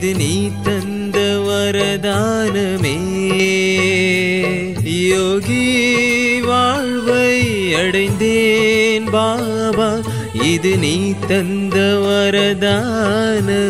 இது நீ தந்த வரதானமே யோகி வாழ்வை அடைந்தேன் பாபா இது நீ தந்த வரதானமே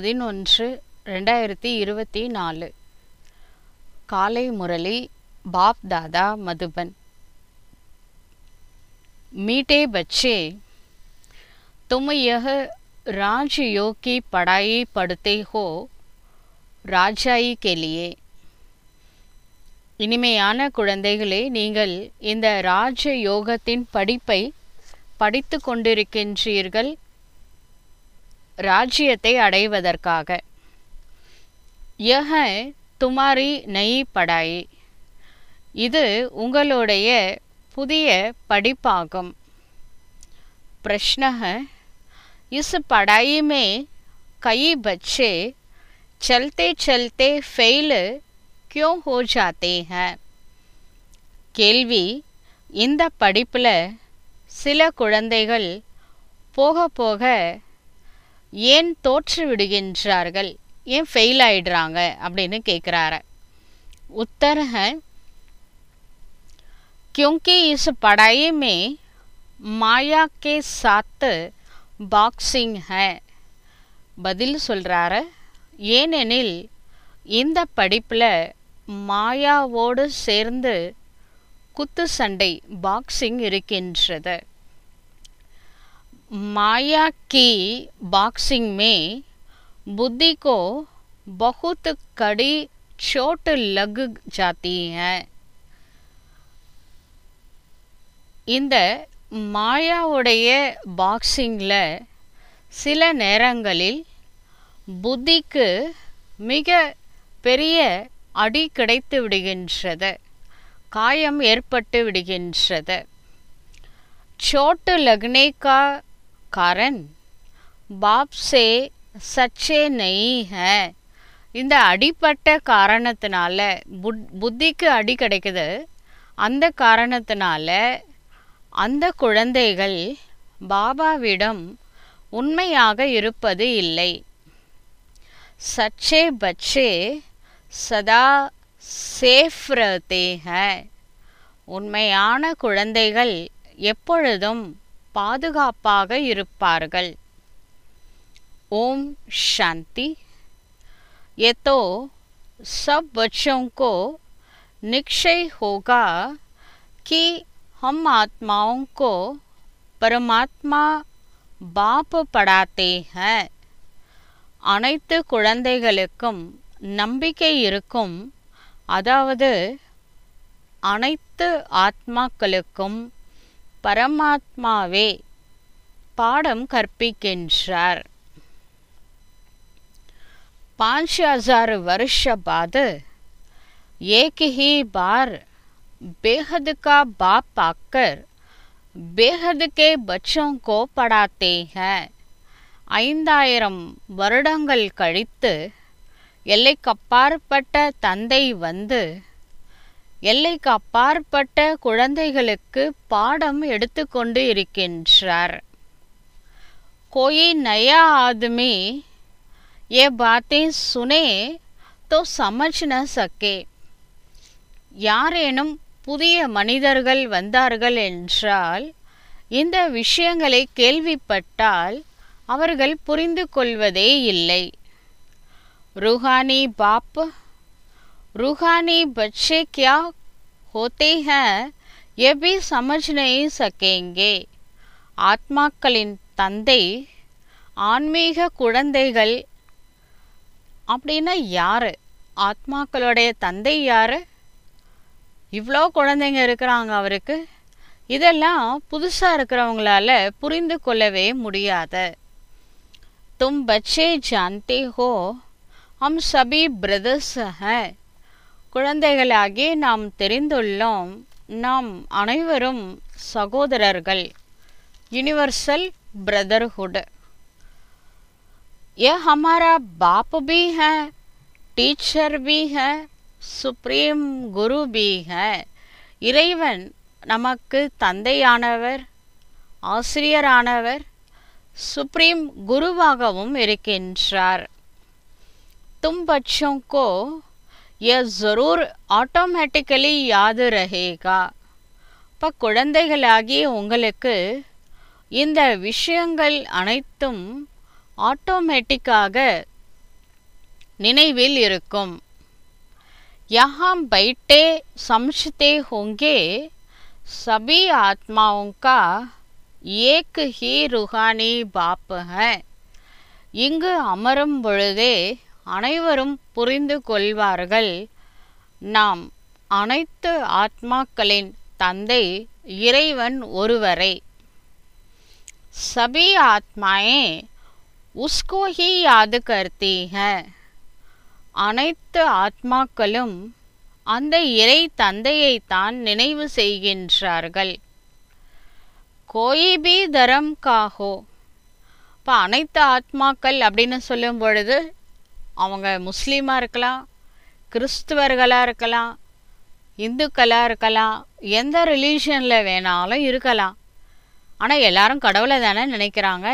பதினொன்று ரெண்டாயிரத்தி இருபத்தி நாலு காலை முரளி பாப் தாதா மதுபன் மீட்டே பச்சே तुम यह राजयोग की पढ़ाई पढ़ते ராஜாயி கெலியே இனிமையான குழந்தைகளே நீங்கள் இந்த ராஜயோகத்தின் படிப்பை படித்து கொண்டிருக்கின்றீர்கள் ராஜ்யத்தை அடைவதற்காக யஹ துமாரி நெய் படாயி இது உங்களுடைய புதிய படிப்பாகும் பிரஷ்னக இசு படாயுமே கை பச்சே சல்தே சல்தே ஃபெயிலு கியோ क्यों हो கேள்வி இந்த படிப்பில் சில குழந்தைகள் போக போக ஏன் தோற்று விடுகின்றார்கள் ஏன் ஃபெயில் ஆயிடுறாங்க அப்படின்னு கேட்குறாரு உத்தரக கியூங்கி இஸ் படையுமே மாயா கே சாத்து பாக்ஸிங் ஹ பதில் சொல்கிறாரு ஏனெனில் இந்த படிப்பில் மாயாவோடு சேர்ந்து குத்து சண்டை பாக்ஸிங் இருக்கின்றது माया की बॉक्सिंग में बुद्धि को बहुत कड़ी चोट लग जाती है இந்த மாயாவுடைய பாக்ஸிங்கில் சில நேரங்களில் புத்திக்கு மிக பெரிய அடி கிடைத்து விடுகின்றது காயம் ஏற்பட்டு விடுகின்றது சோட்டு லக்னேகா कारण बाप से सच्चे नहीं है இந்த அடிப்பட்ட காரணத்தினால புத் புத்திக்கு அடி கிடைக்குது அந்த காரணத்தினால அந்த குழந்தைகள் பாபாவிடம் உண்மையாக இருப்பது இல்லை சச்சே பச்சே சதா சேஃப்ரதேக உண்மையான குழந்தைகள் எப்பொழுதும் பாதுகாப்பாக இருப்பார்கள் ஓம் சாந்தி எதோ சப் सब நிக்ஷய் ஹோகா கி ஹம் ஆத்மாவோங்கோ பரமாத்மா பாப்பு படாத்தே அனைத்து குழந்தைகளுக்கும் நம்பிக்கை இருக்கும் அதாவது அனைத்து ஆத்மாக்களுக்கும் பரமாத்மாவே பாடம் கற்பிக்கின்றார் பாஞ்ச ஹசாறு வருஷ பாது ஏகிஹி பார் பேகதுக்கா பாப் பாக்கர் பேகதுக்கே பச்சம் கோப்படாத்தேக ஐந்தாயிரம் வருடங்கள் கழித்து எல்லைக்கப்பாற்பட்ட தந்தை வந்து எல்லைக்கு அப்பாற்பட்ட குழந்தைகளுக்கு பாடம் எடுத்துக்கொண்டு இருக்கின்றார் கோயி நயா आदमी ஏ பாத்தே சுனே தோ समझ न யாரேனும் புதிய மனிதர்கள் வந்தார்கள் என்றால் இந்த விஷயங்களை கேள்விப்பட்டால் அவர்கள் புரிந்து கொள்வதே இல்லை ருஹானி பாப் रूहानी बच्चे क्या होते हैं ये भी समझ नहीं सकेंगे ஆத்மாக்களின் தந்தை ஆன்மீக குழந்தைகள் அப்படின்னா யார் ஆத்மாக்களுடைய தந்தை யார் இவ்வளோ குழந்தைங்க இருக்கிறாங்க அவருக்கு இதெல்லாம் புதுசாக இருக்கிறவங்களால புரிந்து கொள்ளவே முடியாத तुम बच्चे जानते हो हम சபி பிரதர்ஸ் हैं குழந்தைகளாகி நாம் தெரிந்துள்ளோம் நாம் அனைவரும் சகோதரர்கள் யூனிவர்சல் பிரதர்ஹுட் ஏ ஹமாரா பாப்பு भी டீச்சர் பி ஹே சுப்ரீம் குரு பி ஹே இறைவன் நமக்கு தந்தையானவர் ஆசிரியரானவர் சுப்ரீம் குருவாகவும் இருக்கின்றார் தும் பச்சோங்கோ ये ஜரூர் ஆட்டோமேட்டிக்கலி யாது ரஹேகா இப்போ குழந்தைகளாகி உங்களுக்கு இந்த விஷயங்கள் அனைத்தும் ஆட்டோமேட்டிக்காக நினைவில் இருக்கும் यहाँ பைட்டே समझते ஹோங்கே சபி आत्माओं का ஹீ ही रूहानी இங்கு அமரும் பொழுதே அனைவரும் புரிந்து கொள்வார்கள் நாம் அனைத்து ஆத்மாக்களின் தந்தை இறைவன் ஒருவரே சபி ஆத்மாயே உஸ்கோஹி யாது याद அனைத்து ஆத்மாக்களும் அந்த இறை தந்தையைத்தான் நினைவு செய்கின்றார்கள் கோயிபி தரம் காஹோ இப்போ அனைத்து ஆத்மாக்கள் அப்படின்னு சொல்லும் பொழுது அவங்க முஸ்லீமாக இருக்கலாம் கிறிஸ்துவர்களாக இருக்கலாம் இந்துக்களாக இருக்கலாம் எந்த ரிலீஷனில் வேணாலும் இருக்கலாம் ஆனால் எல்லாரும் கடவுளை தானே நினைக்கிறாங்க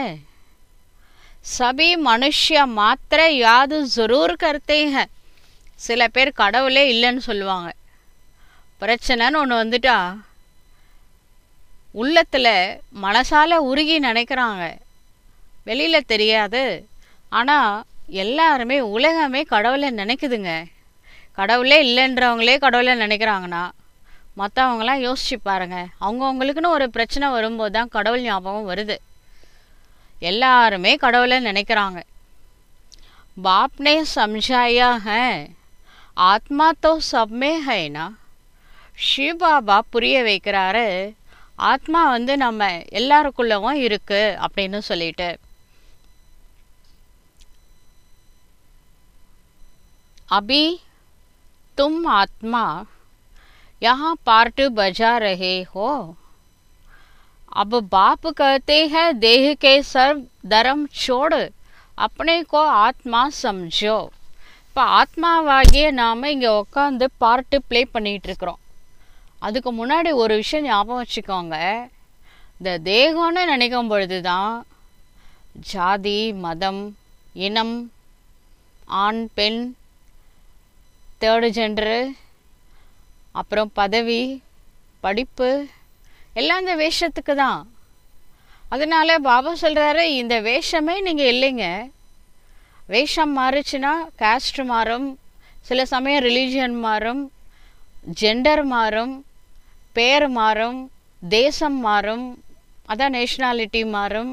சபி மனுஷ மாத்திர யாது ஜரூர் கருத்தேங்க சில பேர் கடவுளே இல்லைன்னு சொல்லுவாங்க பிரச்சனைன்னு ஒன்று வந்துட்டா உள்ளத்தில் மனசால் உருகி நினைக்கிறாங்க வெளியில் தெரியாது ஆனால் எல்லாருமே உலகமே கடவுளை நினைக்குதுங்க கடவுளே இல்லைன்றவங்களே கடவுளை நினைக்கிறாங்கன்னா மற்றவங்களாம் யோசிச்சு பாருங்கள் அவங்கவுங்களுக்குன்னு ஒரு பிரச்சனை வரும்போது தான் கடவுள் ஞாபகம் வருது எல்லாருமே கடவுளை நினைக்கிறாங்க பாப்னே சம்ஜாயா ஹே ஆத்மா தோ சப்மே ஹைனா ஷிபாபா புரிய வைக்கிறாரு ஆத்மா வந்து நம்ம எல்லாருக்குள்ளவும் இருக்குது அப்படின்னு சொல்லிட்டு अभी तुम आत्मा यहाँ पार्ट बजा रहे हो अब बाप कहते हैं देह के सर्व धर्म छोड़ अपने கோ ஆத்மா समझो இப்போ ஆத்மாவாகிய நாம் இங்கே உட்காந்து பார்ட்டு ப்ளே பண்ணிகிட்ருக்குறோம் அதுக்கு முன்னாடி ஒரு விஷயம் ஞாபகம் வச்சுக்கோங்க இந்த தேகம்னு நினைக்கும் பொழுது தான் ஜாதி மதம் இனம் ஆண் பெண் தேர்டு ஜென்ரு அப்புறம் பதவி படிப்பு எல்லாம் இந்த வேஷத்துக்கு தான் அதனால் பாபா சொல்கிறாரு இந்த வேஷமே நீங்கள் இல்லைங்க வேஷம் மாறுச்சுன்னா காஸ்ட் மாறும் சில சமயம் ரிலீஜியன் மாறும் ஜெண்டர் மாறும் பேர் மாறும் தேசம் மாறும் அதான் நேஷ்னாலிட்டி மாறும்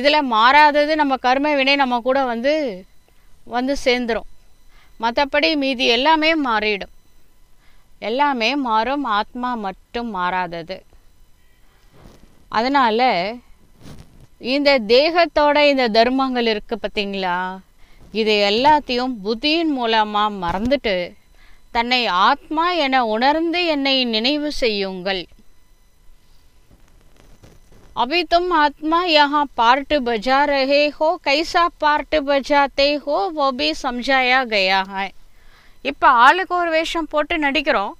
இதில் மாறாதது நம்ம கருமை வினை நம்ம கூட வந்து வந்து சேர்ந்துடும் மற்றபடி மீதி எல்லாமே மாறிடும் எல்லாமே மாறும் ஆத்மா மட்டும் மாறாதது அதனால் இந்த தேகத்தோட இந்த தர்மங்கள் இருக்குது பார்த்தீங்களா இது எல்லாத்தையும் புத்தியின் மூலமாக மறந்துட்டு தன்னை ஆத்மா என உணர்ந்து என்னை நினைவு செய்யுங்கள் अभी तुम आत्मा यहाँ पार्ट बजा रहे हो कैसा पार्ट बजाते हो वो भी समझाया गया है இப்போ ஆளுக்கு ஒரு வேஷம் போட்டு நடிக்கிறோம்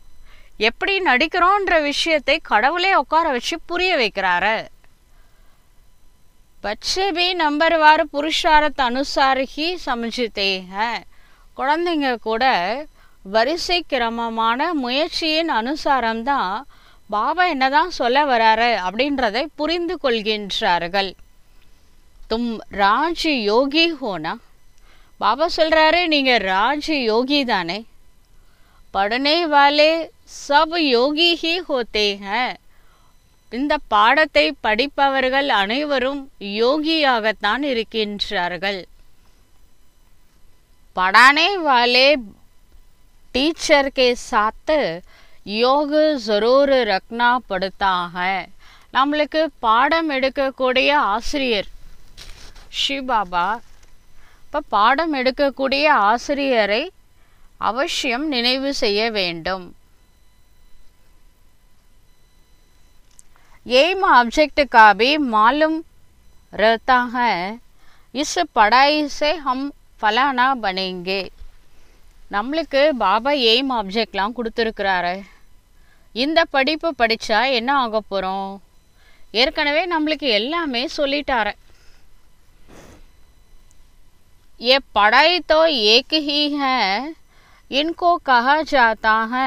எப்படி நடிக்கிறோன்ற விஷயத்தை கடவுளே உட்கார வச்சு புரிய வைக்கிறாரு बच्चे நம்பர் नंबर புருஷாரத் पुरुषार्थ अनुसार ही குழந்தைங்க கூட வரிசை கிரமமான முயற்சியின் அனுசாரம்தான் பாபா என்னதான் சொல்ல வராரு அப்படின்றதை புரிந்து கொள்கின்றார்கள் தும் ராஜ் யோகி ஹோனா பாபா சொல்கிறாரு நீங்கள் ராஜ் யோகி தானே படனே வாலே சப் யோகி ஹி ஹோத்தே இந்த பாடத்தை படிப்பவர்கள் அனைவரும் யோகியாகத்தான் இருக்கின்றார்கள் படானே வாலே டீச்சர்கே சாத்து யோக ஜரூர் ரக்னா படுத்தாக நம்மளுக்கு பாடம் எடுக்கக்கூடிய ஆசிரியர் ஷிபாபா இப்போ பாடம் எடுக்கக்கூடிய ஆசிரியரை அவசியம் நினைவு செய்ய வேண்டும் எய்ம் ऑब्जेक्ट காபி மாலும் ரத்தாக இஸ் है इस पढ़ाई से நம்மளுக்கு பாபா எய்ம் ஆப்ஜெக்ட்லாம் கொடுத்துருக்குறாரு இந்த படிப்பு படித்தா என்ன ஆக போகிறோம் ஏற்கனவே நம்மளுக்கு எல்லாமே சொல்லிட்டார ஏ படை தோ एक ही இன்கோ इनको कहा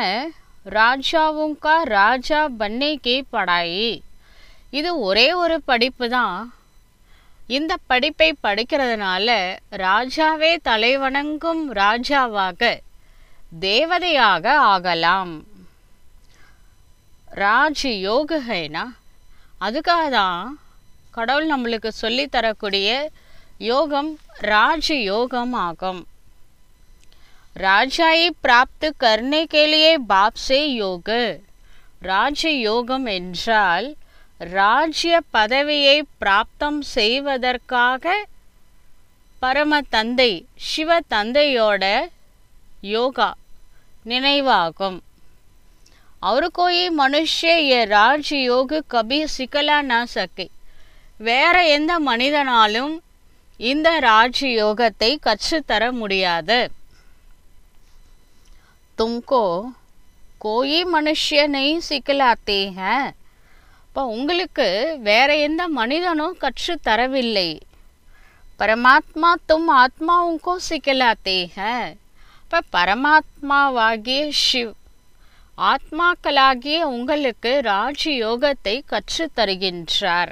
ராஜாவும் கா ராஜா பண்ணே கே படாயி இது ஒரே ஒரு படிப்பு தான் இந்த படிப்பை படிக்கிறதுனால ராஜாவே தலைவணங்கும் ராஜாவாக தேவதையாக ஆகலாம் ராஜ் யோகஹைனா அதுக்காக தான் கடவுள் நம்மளுக்கு சொல்லி தரக்கூடிய யோகம் ராஜ் யோகம் ஆகும் ராஜாயை பிராப்து கர்ணே கேலியே பாப்சே யோக ராஜ யோகம் என்றால் ராஜ்ய பதவியை பிராப்தம் செய்வதற்காக பரம தந்தை சிவ தந்தையோட யோகா நினைவாகும் और कोई मनुष्य ये ராஜயோகு கபி சிக்கலா ந சக்கே வேற எந்த மனிதனாலும் இந்த ராஜயோகத்தை தர முடியாது தும்கோ கோயி மனுஷனை சிக்கலாத்தே ஹே இப்போ உங்களுக்கு வேற எந்த மனிதனும் கற்று தரவில்லை பரமாத்மா தும் ஆத்மாவுக்கோ சிக்கலாத்தே ஹே இப்போ பரமாத்மாவாகிய சிவ் ஆத்மாக்களாகிய உங்களுக்கு ராஜயோகத்தை கற்றுத்தருகின்றார்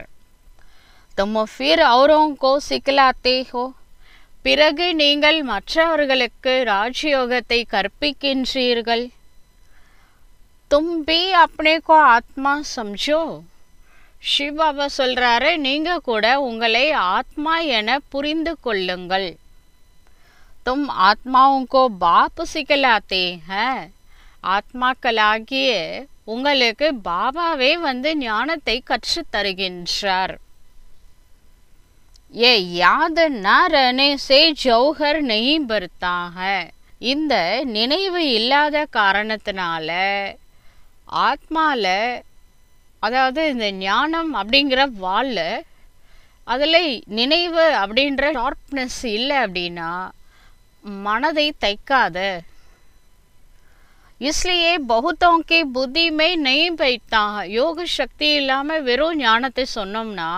தும் ஃபிர் அவுரோங்கோ தேகோ பிறகு நீங்கள் மற்றவர்களுக்கு ராஜயோகத்தை கற்பிக்கின்றீர்கள் தும் பி அப்பனே கோ ஆத்மா சம்ஜோ சிவாபா சொல்கிறாரு நீங்கள் கூட உங்களை ஆத்மா என புரிந்து கொள்ளுங்கள் தும் आत्माओं பாப்பு बाप सिखलाते ஆத்மாக்களாகிய உங்களுக்கு பாபாவே வந்து ஞானத்தை கற்று தருகின்றார் ஏ யாத நரனே சே ஜௌஹர் நெய் பர்த்தாக இந்த நினைவு இல்லாத காரணத்தினால ஆத்மால அதாவது இந்த ஞானம் அப்படிங்கிற வாழ் அதில் நினைவு அப்படின்ற ஷார்ப்னஸ் இல்லை அப்படின்னா மனதை தைக்காத இஸ்லியே बहुतों की புத்தி நெய் பைத்தான் யோக சக்தி இல்லாமல் வெறும் ஞானத்தை சொன்னோம்னா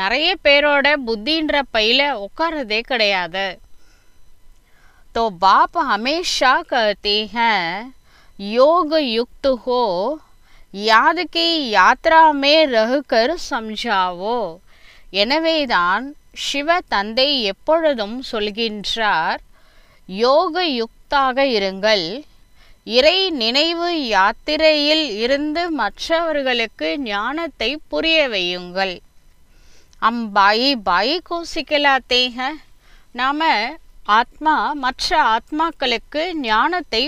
நிறைய பேரோட புத்தின்ற பையில உட்காரதே கிடையாது தோ பாப் हमेशा कहते हैं योग युक्त हो याद की யாத்ரா மே ரகுகர் சம்ஜாவோ எனவேதான் சிவ தந்தை எப்பொழுதும் சொல்கின்றார் யோக யுக்தாக இருங்கள் இறை நினைவு யாத்திரையில் இருந்து மற்றவர்களுக்கு ஞானத்தை புரிய வையுங்கள் அம்பாயி பாயி தேக நாம் ஆத்மா மற்ற ஆத்மாக்களுக்கு ஞானத்தை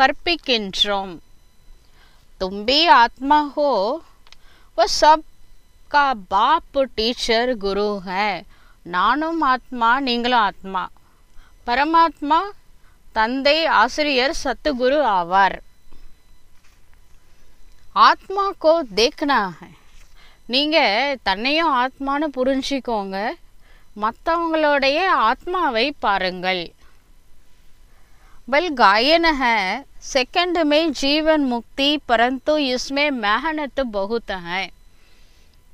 கற்பிக்கின்றோம் தும்பி ஆத்மா ஹோ वो सब பாப்பு டீச்சர் குரு गुरु நானும் ஆத்மா நீங்களும் ஆத்மா பரமாத்மா தந்தை ஆசிரியர் சத்துகுரு ஆவார் ஆத்மா கோ தேக்னா நீங்கள் தன்னையும் ஆத்மானு புரிஞ்சிக்கோங்க மற்றவங்களுடைய ஆத்மாவை பாருங்கள் बल காயனக செகண்டுமே ஜீவன் முக்தி பரந்து இஸ்மே மேகனத்து பகுத்தக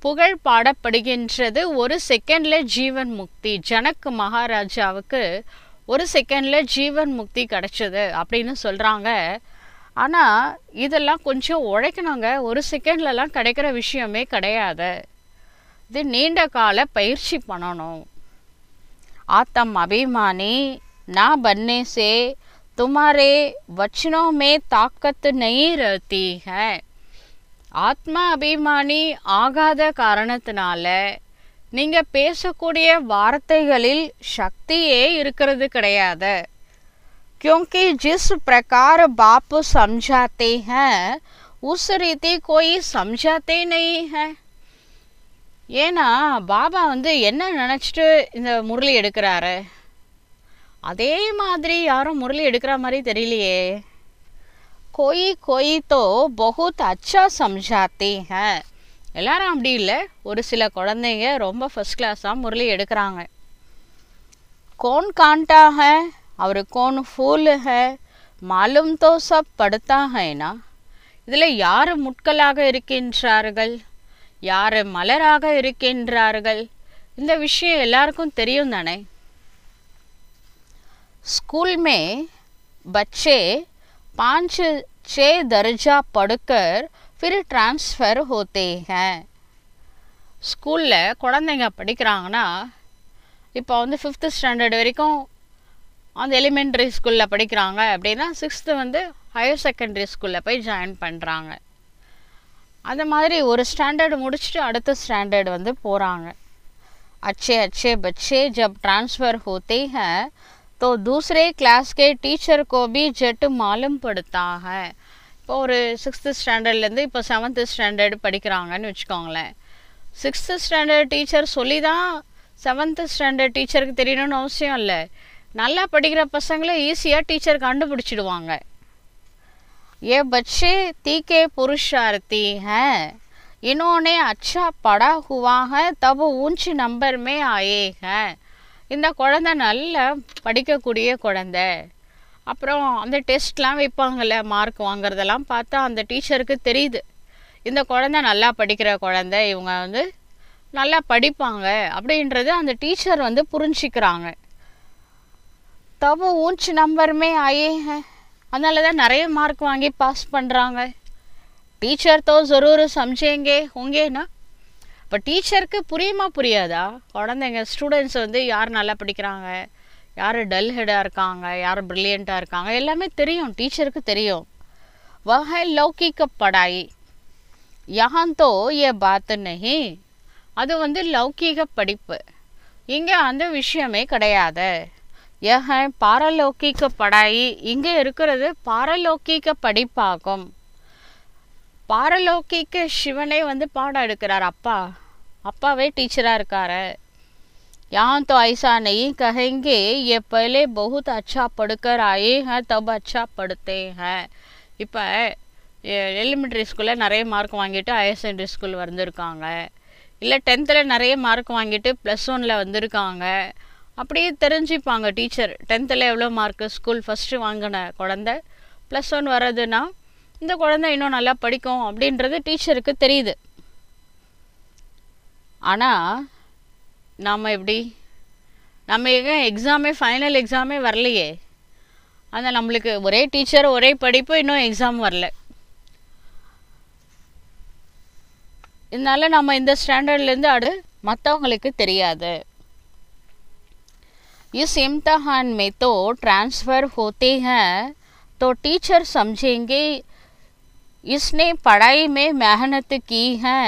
புகழ் பாடப்படுகின்றது ஒரு செகண்டில் ஜீவன் முக்தி ஜனக் மகாராஜாவுக்கு ஒரு செகண்டில் ஜீவன் முக்தி கிடச்சிது அப்படின்னு சொல்கிறாங்க ஆனால் இதெல்லாம் கொஞ்சம் உழைக்கணுங்க ஒரு செகண்ட்லலாம் கிடைக்கிற விஷயமே கிடையாது இது நீண்ட கால பயிற்சி பண்ணணும் ஆத்தம் அபிமானி நான் பன்னேசே துமாரே வச்சினோமே தாக்கத்து में தீக ஆத்மா அபிமானி ஆகாத காரணத்தினால நீங்கள் பேசக்கூடிய வார்த்தைகளில் சக்தியே இருக்கிறது கிடையாது கியோங்கி ஜிஸ் பிரகார பாப்பு சம்ஜாத்தே हैं உஸ் ரீதி கோயி சம்ஜாத்தே नहीं है ஏன்னா பாபா வந்து என்ன நினச்சிட்டு இந்த முரளி எடுக்கிறாரு அதே மாதிரி யாரும் முரளி எடுக்கிற மாதிரி தெரியலையே கொய் कोई பகுத் அச்சா சம்ஜாத்தே ஹ எல்லாரும் அப்படி இல்லை ஒரு சில குழந்தைங்க ரொம்ப ஃபஸ்ட் கிளாஸாக முரளி எடுக்கிறாங்க கோன் காண்டாக அவர் கோன் ஃபூலுக फूल है மாலும் தோ படுத்தாகனா இதில் யார் முட்களாக இருக்கின்றார்கள் யார் மலராக இருக்கின்றார்கள் இந்த விஷயம் எல்லாருக்கும் தெரியும் தானே ஸ்கூல் மே பச்சே பாஞ்சு சே தர்ஜா படுக்கர் फिर ட்ரான்ஸ்ஃபர் होते हैं ஸ்கூலில் குழந்தைங்க படிக்கிறாங்கன்னா இப்போ வந்து ஃபிஃப்த்து ஸ்டாண்டர்ட் வரைக்கும் அந்த எலிமெண்ட்ரி ஸ்கூலில் படிக்கிறாங்க அப்படின்னா சிக்ஸ்த்து வந்து ஹையர் செகண்டரி ஸ்கூலில் போய் ஜாயின் பண்ணுறாங்க அந்த மாதிரி ஒரு ஸ்டாண்டர்டு முடிச்சுட்டு அடுத்த ஸ்டாண்டர்டு வந்து போகிறாங்க அச்சே அச்சே பச்சே ஜப் ட்ரான்ஸ்ஃபர் होते ஹோ தூசரே दूसरे டீச்சர் கோபி ஜெட்டு மாலும் भी இப்போ ஒரு சிக்ஸ்த்து ஸ்டாண்டர்ட்லேருந்து இப்போ செவன்த்து ஸ்டாண்டர்டு படிக்கிறாங்கன்னு வச்சுக்கோங்களேன் சிக்ஸ்த்து ஸ்டாண்டர்ட் டீச்சர் சொல்லி தான் செவன்த்து ஸ்டாண்டர்ட் டீச்சருக்கு தெரியணும்னு அவசியம் இல்லை நல்லா படிக்கிற பசங்களை ஈஸியாக டீச்சர் கண்டுபிடிச்சிடுவாங்க ஏ பட்சே ती के ஹ இன்னொன்னே அச்சா படா ஹுவாக हुआ ஊஞ்சி நம்பருமே ऊंच ஆயே ஹ இந்த குழந்தை நல்ல படிக்கக்கூடிய குழந்தை அப்புறம் அந்த டெஸ்ட்லாம் வைப்பாங்கள்ல மார்க் வாங்குறதெல்லாம் பார்த்தா அந்த டீச்சருக்கு தெரியுது இந்த குழந்த நல்லா படிக்கிற குழந்த இவங்க வந்து நல்லா படிப்பாங்க அப்படின்றது அந்த டீச்சர் வந்து புரிஞ்சிக்கிறாங்க தவ ஊஞ்ச் நம்பருமே ஆயே அதனால தான் நிறைய மார்க் வாங்கி பாஸ் பண்ணுறாங்க டீச்சர் தோ ஜரூர் சம்ஜேங்கே உங்கேனா இப்போ டீச்சருக்கு புரியுமா புரியாதா குழந்தைங்க ஸ்டூடெண்ட்ஸ் வந்து யார் நல்லா படிக்கிறாங்க யார் டல் ஹெடாக இருக்காங்க யார் ப்ரில்லியண்ட்டாக இருக்காங்க எல்லாமே தெரியும் டீச்சருக்கு தெரியும் वह லௌகிக்க படாய் யஹாந்தோ ஏ பாத்து நஹி அது வந்து லௌகீக படிப்பு இங்கே அந்த விஷயமே கிடையாது ஏக பாரலௌகிக்க படாய் இங்கே இருக்கிறது பாரலௌகிக்க படிப்பாகும் பாரலௌகிக்க சிவனே வந்து பாடம் எடுக்கிறார் அப்பா அப்பாவே டீச்சராக இருக்காரு यहाँ तो ऐसा नहीं कहेंगे ये पहले बहुत अच्छा पढ़कर आए हैं तब अच्छा पढ़ते हैं இப்போ எலிமெண்ட்ரி ஸ்கூலில் நிறைய மார்க் வாங்கிட்டு ஹையர் செகண்டரி ஸ்கூல் வந்திருக்காங்க இல்லை டென்த்தில் நிறைய மார்க் வாங்கிட்டு ப்ளஸ் ஒனில் வந்திருக்காங்க அப்படியே தெரிஞ்சுப்பாங்க டீச்சர் டென்த்தில் எவ்வளோ மார்க்கு ஸ்கூல் ஃபஸ்ட்டு வாங்கின குழந்த ப்ளஸ் ஒன் வர்றதுன்னா இந்த குழந்த இன்னும் நல்லா படிக்கும் அப்படின்றது டீச்சருக்கு தெரியுது ஆனால் நாம் எப்படி நம்ம எங்கே எக்ஸாமே ஃபைனல் எக்ஸாமே வரலையே ஆனால் நம்மளுக்கு ஒரே டீச்சர் ஒரே படிப்பு இன்னும் எக்ஸாம் வரல இதனால் நம்ம இந்த ஸ்டாண்டர்ட்லேருந்து அடு மற்றவங்களுக்கு தெரியாது இஸ் இம்தஹான் மெத்தோ ட்ரான்ஸ்ஃபர் ट्रांसफ़र தோ டீச்சர் तो இஸ்னே समझेंगे इसने पढ़ाई में मेहनत की है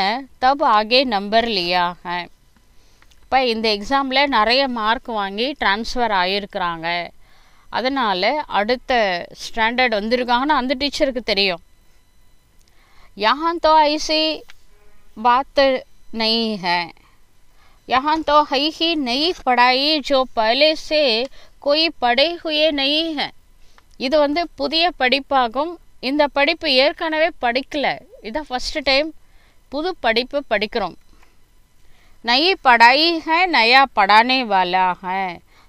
அப்போ இந்த எக்ஸாமில் நிறைய மார்க் வாங்கி ட்ரான்ஸ்ஃபர் ஆகியிருக்கிறாங்க அதனால் அடுத்த ஸ்டாண்டர்ட் வந்திருக்காங்கன்னு அந்த டீச்சருக்கு தெரியும் यहाँ தோ ऐसी बात नहीं है यहाँ तो है ही नई पढ़ाई जो पहले से कोई நெய் இது வந்து புதிய படிப்பாகும் இந்த படிப்பு ஏற்கனவே படிக்கலை இதான் ஃபஸ்ட்டு டைம் புது படிப்பு படிக்கிறோம் நயி படாயி ஹே நயா படானே வாலா ஹே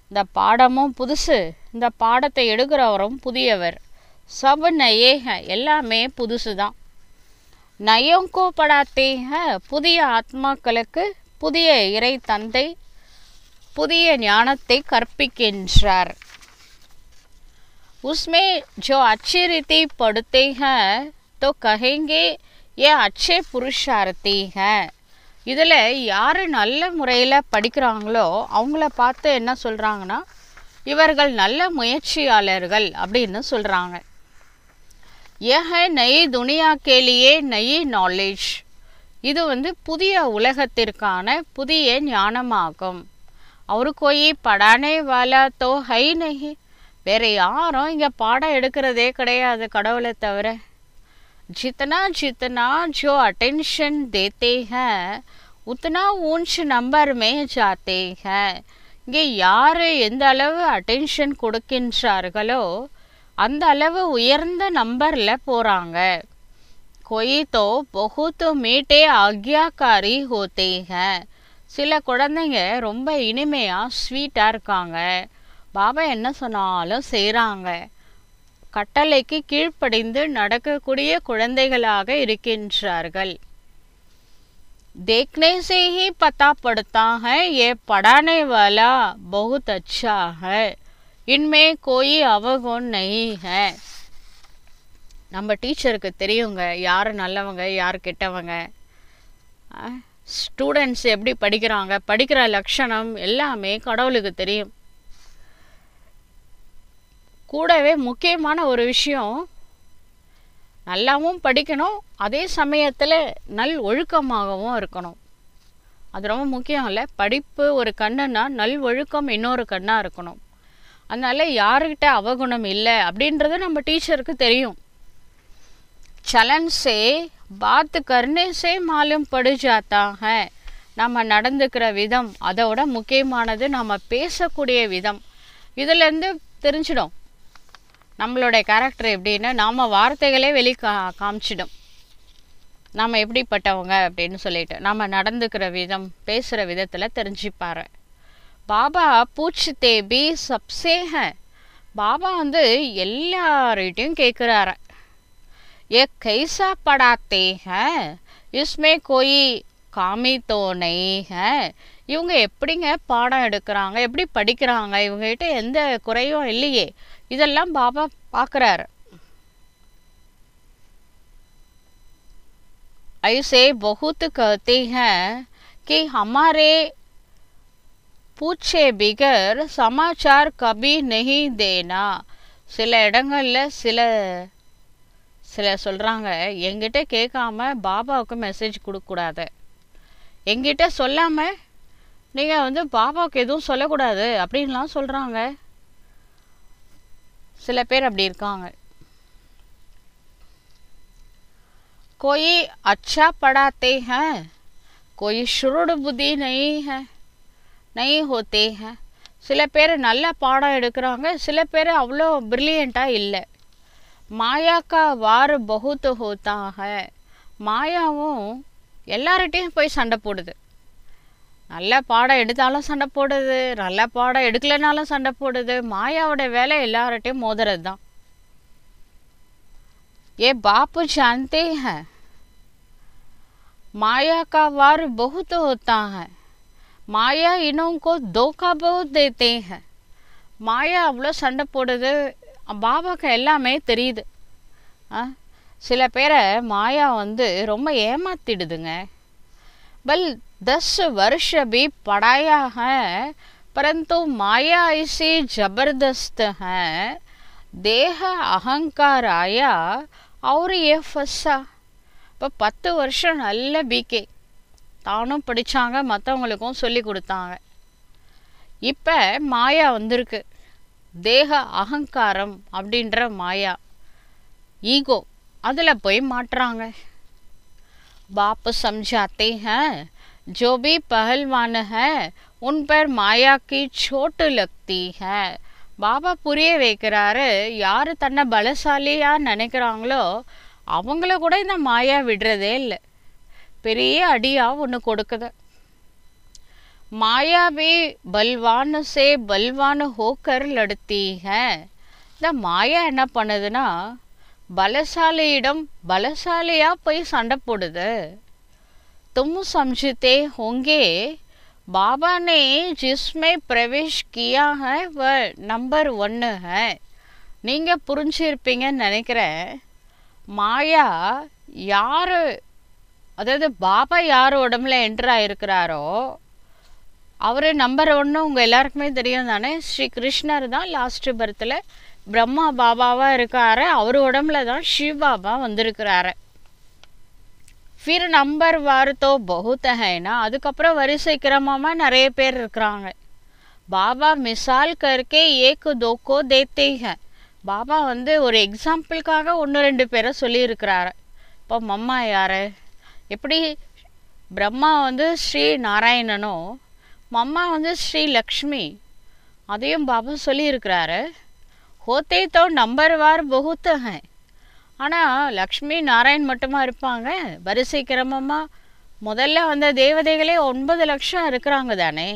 இந்த பாடமும் புதுசு இந்த பாடத்தை எடுக்கிறவரும் புதியவர் சப நயே எல்லாமே புதுசு தான் நயோங்கோ படாத்தே ஹே புதிய ஆத்மாக்களுக்கு புதிய இறை தந்தை புதிய ஞானத்தை கற்பிக்கின்றார் உஸ்மே ஜோ अच्छी रीति தோ கஹேங்கே ஏ அச்சே ये இதில் யார் நல்ல முறையில் படிக்கிறாங்களோ அவங்கள பார்த்து என்ன சொல்கிறாங்கன்னா இவர்கள் நல்ல முயற்சியாளர்கள் அப்படின்னு சொல்கிறாங்க ஏக நெய் துனியா கேலியே நெய் நாலேஜ் இது வந்து புதிய உலகத்திற்கான புதிய ஞானமாகும் அவரு கோய் படானே வாலா தோ ஹை நெஹி வேறு யாரும் இங்கே பாடம் எடுக்கிறதே கிடையாது கடவுளை தவிர ஜித்தனா जितना ஜோ அட்டென்ஷன் தேத்தே हैं உத்தனா ऊंच நம்பருமே மே ஜாத்தே हैं இங்கே யார் எந்த அளவு அட்டென்ஷன் கொடுக்கின்றார்களோ அந்த அளவு உயர்ந்த நம்பரில் போகிறாங்க கொய் தோ பகுத்து மீட்டே ஆக்யாக்காரி ஹோத்தேங்க சில குழந்தைங்க ரொம்ப இனிமையாக ஸ்வீட்டாக இருக்காங்க பாபா என்ன சொன்னாலும் செய்கிறாங்க கட்டளைக்கு கீழ்ப்படிந்து நடக்கக்கூடிய குழந்தைகளாக இருக்கின்றார்கள் देखने से ही पता पड़ता है ये पढ़ाने वाला बहुत अच्छा நம்ம டீச்சருக்கு தெரியுங்க யார் நல்லவங்க யார் கெட்டவங்க ஸ்டூடெண்ட்ஸ் எப்படி படிக்கிறாங்க படிக்கிற லட்சணம் எல்லாமே கடவுளுக்கு தெரியும் கூடவே முக்கியமான ஒரு விஷயம் நல்லாவும் படிக்கணும் அதே சமயத்தில் நல் ஒழுக்கமாகவும் இருக்கணும் அது ரொம்ப முக்கியம் இல்லை படிப்பு ஒரு கண்ணுன்னா நல் ஒழுக்கம் இன்னொரு கண்ணாக இருக்கணும் அதனால் யாருக்கிட்ட அவகுணம் இல்லை அப்படின்றது நம்ம டீச்சருக்கு தெரியும் சலன்ஸே பார்த்து பாத்து மாலும் படுஜாத்தாக நம்ம நடந்துக்கிற விதம் அதோட முக்கியமானது நம்ம பேசக்கூடிய விதம் இதிலேருந்து தெரிஞ்சிடும் நம்மளுடைய கேரக்டர் எப்படின்னா நாம் வார்த்தைகளே வெளி கா காமிச்சிடும் நாம் எப்படிப்பட்டவங்க அப்படின்னு சொல்லிட்டு நம்ம நடந்துக்கிற விதம் பேசுகிற விதத்தில் தெரிஞ்சுப்பார் பாபா பூச்சி தேபி சப்சேக பாபா வந்து எல்லார்கிட்டையும் கேட்குறாரு ஏ கைசா தேக இஸ்மே கோயி காமி தோனைக இவங்க எப்படிங்க பாடம் எடுக்கிறாங்க எப்படி படிக்கிறாங்க இவங்ககிட்ட எந்த குறையும் இல்லையே இதெல்லாம் பாபா பார்க்குறார் ஐசே பகுத் கத்தி கி ஹமாரே பூச்சே பிகர் சமாச்சார் கபி நெஹி தேனா சில இடங்களில் சில சில சொல்கிறாங்க எங்கிட்ட கேட்காம பாபாவுக்கு மெசேஜ் கொடுக்கக்கூடாது எங்கிட்ட சொல்லாமல் நீங்கள் வந்து பாபாவுக்கு எதுவும் சொல்லக்கூடாது அப்படின்லாம் சொல்கிறாங்க சில பேர் அப்படி இருக்காங்க கொயி அச்சா படாத்தே ஹே கொயி சுருடு புத்தி नहीं ஹ நெய் ஹோத்தே ஹ சில பேர் நல்ல பாடம் எடுக்கிறாங்க சில பேர் அவ்வளோ பிரில்லியண்ட்டாக இல்லை மாயாக்கா வாரு பகுத்து ஹோத்தாக மாயாவும் எல்லார்கிட்டையும் போய் சண்டை போடுது நல்ல பாடம் எடுத்தாலும் சண்டை போடுது நல்ல பாடம் எடுக்கலைனாலும் சண்டை போடுது மாயாவோட வேலை எல்லார்ட்டையும் மோதுறது தான் ஏ பாப்பு जानते மாயா माया का वार बहुत होता है மாயா பகுத் தோக்காவும் தேத்தேங்க மாயா அவ்வளோ சண்டை போடுது பாபாக்கு எல்லாமே தெரியுது ஆ சில பேரை மாயா வந்து ரொம்ப ஏமாத்திடுதுங்க பல் दस वर्ष भी पढ़ाया है परंतु माया ऐसी जबरदस्त है தேக அகங்காராயா அவர் ஏ ஃபஸ்ஸா இப்போ பத்து வருஷம் நல்ல பிகே தானும் படித்தாங்க மற்றவங்களுக்கும் சொல்லி கொடுத்தாங்க இப்போ மாயா வந்திருக்கு தேக அகங்காரம் அப்படின்ற மாயா ஈகோ அதில் போய் மாட்டுறாங்க பாப்பு சம்ஜாத்தே ஹேன் जो भी पहलवान है உன் பேர் மாயாக்கு சோட்டு லக்தி ஹே பாபா புரிய வைக்கிறாரு யார் தன்னை பலசாலியாக நினைக்கிறாங்களோ அவங்கள கூட இந்த மாயா விடுறதே இல்லை பெரிய அடியாக ஒன்று கொடுக்குது மாயாவி भी சே से ஹோக்கர் होकर लड़ती இந்த மாயா என்ன பண்ணுதுன்னா பலசாலியிடம் பலசாலியாக போய் சண்டை போடுது तुम समझते होंगे बाबा ने जिसमें प्रवेश किया है वह नंबर ஒன் है நீங்கள் புரிஞ்சிருப்பீங்கன்னு நினைக்கிறேன் மாயா யார் அதாவது பாபா யார் உடம்புல என்ட்ராக அவர் நம்பர் ஒன்று உங்கள் எல்லாருக்குமே தெரியும் தானே ஸ்ரீ கிருஷ்ணர் தான் லாஸ்ட் பர்த்தில் பிரம்மா பாபாவாக இருக்காரு அவர் உடம்புல தான் ஷிவ் பாபா வந்திருக்கிறாரு ஃபிர் நம்பர் வார்த்தோ தோ பகுத்த ஹைனா அதுக்கப்புறம் வரிசை கிரமமாக நிறைய பேர் இருக்கிறாங்க பாபா மிசால் கருக்கே ஏக்கு தோக்கோ தேத்தேக பாபா வந்து ஒரு எக்ஸாம்பிளுக்காக ஒன்று ரெண்டு பேரை சொல்லியிருக்கிறாரு இப்போ மம்மா யார் எப்படி பிரம்மா வந்து ஸ்ரீ நாராயணனோ மம்மா வந்து ஸ்ரீ லக்ஷ்மி அதையும் பாபா சொல்லியிருக்கிறாரு ஹோத்தே நம்பர் வார் பகுத்த ஹை ஆனால் லக்ஷ்மி நாராயண் மட்டுமா இருப்பாங்க வரிசை கிரமமாக முதல்ல வந்த தேவதைகளே ஒன்பது லட்சம் இருக்கிறாங்க தானே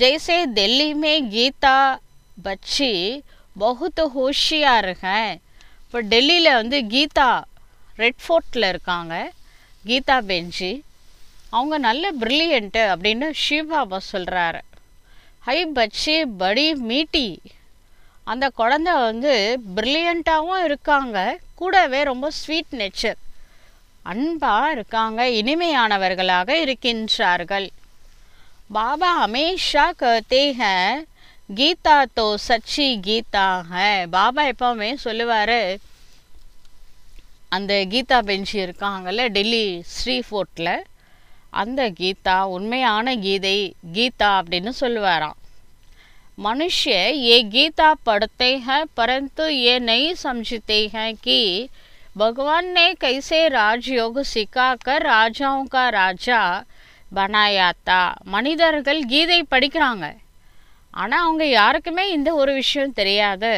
ஜெய்சே டெல்லியுமே கீதா பச்சி பகுத்த ஹோஷியாக இருக்கேன் இப்போ டெல்லியில் வந்து கீதா ரெட் ஃபோர்ட்டில் இருக்காங்க கீதா பெஞ்சி அவங்க நல்ல பிரில்லியண்ட்டு அப்படின்னு ஷிவ் பாபா சொல்கிறாரு ஹை பச்சி படி மீட்டி அந்த குழந்த வந்து ப்ரில்லியண்ட்டாகவும் இருக்காங்க கூடவே ரொம்ப ஸ்வீட் நேச்சர் அன்பாக இருக்காங்க இனிமையானவர்களாக இருக்கின்றார்கள் பாபா அமேஷா கத்தே கீதா தோ சச்சி கீதா பாபா எப்பவுமே சொல்லுவார் அந்த கீதா பெஞ்சி இருக்காங்கல்ல டெல்லி ஸ்ரீ ஃபோர்ட்டில் அந்த கீதா உண்மையான கீதை கீதா அப்படின்னு சொல்லுவாராம் मनुष्य ये गीता पढ़ते हैं परंतु ये नहीं समझते हैं कि भगवान ने कैसे राजयोग सिखाकर राजाओं का राजा பனாயா தா மனிதர்கள் கீதை படிக்கிறாங்க ஆனால் அவங்க யாருக்குமே இந்த ஒரு விஷயம் தெரியாது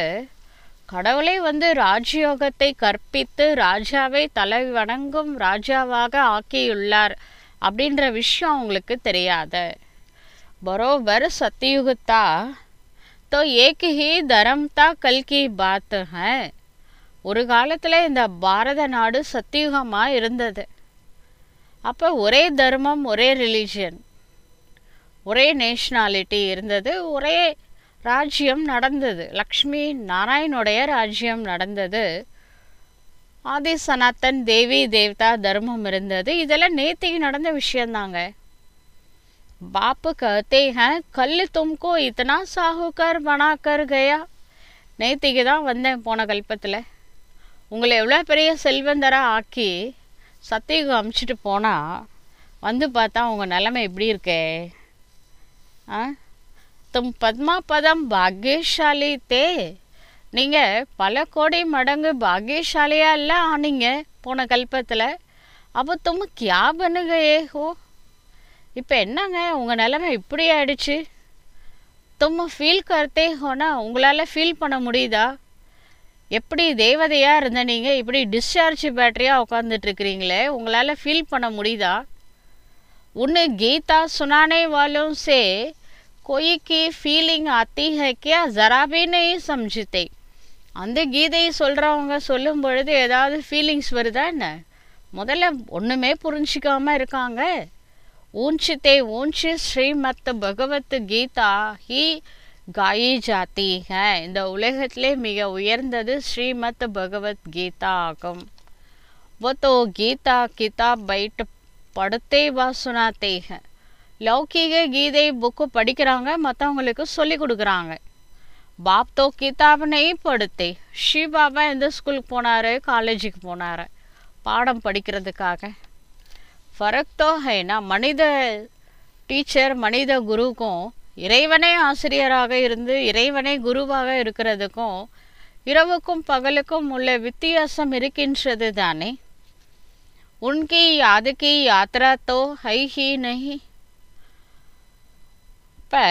கடவுளே வந்து ராஜயோகத்தை கற்பித்து ராஜாவை தலை வணங்கும் ராஜாவாக ஆக்கியுள்ளார் அப்படின்ற விஷயம் அவங்களுக்கு தெரியாது பரோபர் சத்தியுகத்தா तो एक ही தரம்தா கல்கி பாத் ஹை ஒரு காலத்தில் இந்த பாரத நாடு சத்தியுகமாக இருந்தது அப்போ ஒரே தர்மம் ஒரே ரிலீஜியன் ஒரே நேஷ்னாலிட்டி இருந்தது ஒரே ராஜ்யம் நடந்தது லக்ஷ்மி நாராயணுடைய ராஜ்யம் நடந்தது ஆதி சனாத்தன் தேவி தேவதா தர்மம் இருந்தது இதெல்லாம் நேத்திக்கு நடந்த விஷயந்தாங்க बाप कहते हैं कल तुमको इतना साहूकार बना कर गया நேத்திக்கு தான் வந்தேன் போன கல்பத்தில் உங்களை எவ்வளோ பெரிய செல்வந்தராக ஆக்கி சத்தியுகம் அமுச்சிட்டு போனால் வந்து பார்த்தா உங்கள் நிலமை எப்படி இருக்கே ஆ தும் பத்மாபதம் பதம் பாக்யசாலி தே நீங்கள் பல கோடி மடங்கு பாக்யசாலியாக இல்லை ஆனீங்க போன கல்பத்தில் அப்போ தும் கியா பனுகையே ஹோ இப்போ என்னங்க உங்கள் நிலமை இப்படி ஆயிடுச்சு தும்ம ஃபீல் கருத்தே ஹோனா உங்களால் ஃபீல் பண்ண முடியுதா எப்படி தேவதையாக இருந்த நீங்கள் இப்படி டிஸ்சார்ஜ் பேட்டரியாக உட்காந்துட்ருக்கிறீங்களே உங்களால் ஃபீல் பண்ண முடியுதா ஒன்று கீதா சுனானே வாலும் சே கொய்க்கு ஃபீலிங் அத்திஹக்கியா ஜராபின்னு சம்ஜித்தே அந்த கீதையை சொல்கிறவங்க சொல்லும் பொழுது ஏதாவது ஃபீலிங்ஸ் வருதா என்ன முதல்ல ஒன்றுமே புரிஞ்சிக்காமல் இருக்காங்க ऊंचते ऊंच ஸ்ரீமத் பகவத் கீதா ஹி காயி ஜாத்தி இந்த உலகத்திலே மிக உயர்ந்தது ஸ்ரீமத் பகவத் கீதா ஆகும் वो तो கீதா கிதாப் பைட் படுத்தே வா சுனா தேக லௌகீக கீதை புக்கு படிக்கிறாங்க மற்றவங்களுக்கு சொல்லி கொடுக்குறாங்க பாப்தோ தோ படுத்தே ஷிவ் பாபா எந்த ஸ்கூலுக்கு போனார் காலேஜுக்கு போனார் பாடம் படிக்கிறதுக்காக ஃபரக் தோ ஹைனா மனித டீச்சர் மனித குருக்கும் இறைவனே ஆசிரியராக இருந்து இறைவனே குருவாக இருக்கிறதுக்கும் இரவுக்கும் பகலுக்கும் உள்ள வித்தியாசம் இருக்கின்றது தானே உன்கி யாதுக்கு யாத்ராத்தோ தோ ஹை ஹி நஹி இப்போ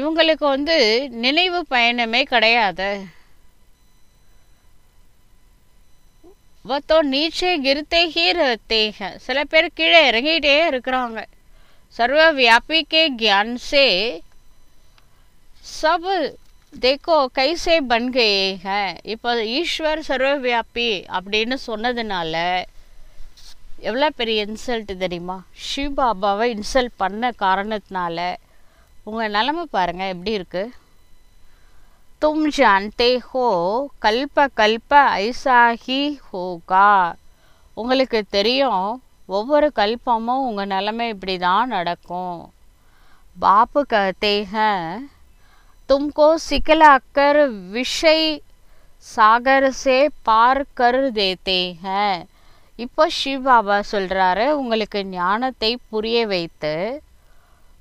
இவங்களுக்கு வந்து நினைவு பயணமே கிடையாது வத்தோ நீச்சே கிருத்தே ஹி சில பேர் கீழே இறங்கிட்டே இருக்கிறாங்க சர்வ வியாபி கே கியான் சப் தேக்கோ கைசே பன்கே இப்போ ஈஸ்வர் சர்வ வியாபி அப்படின்னு சொன்னதுனால எவ்வளோ பெரிய இன்சல்ட் தெரியுமா ஷிவ் பாபாவை இன்சல்ட் பண்ண காரணத்தினால உங்கள் நிலமை பாருங்கள் எப்படி இருக்குது तुम जानते हो கல்ப கல்ப ஐசாகி ஹோகா உங்களுக்கு தெரியும் ஒவ்வொரு கல்பமும் உங்கள் நிலமை இப்படி தான் நடக்கும் பாப்பு कहते हैं तुमको सिकलाकर விஷய் சாகர் சே பார் கர் தேத்தே இப்போ சிவ் பாபா சொல்கிறாரு உங்களுக்கு ஞானத்தை புரிய வைத்து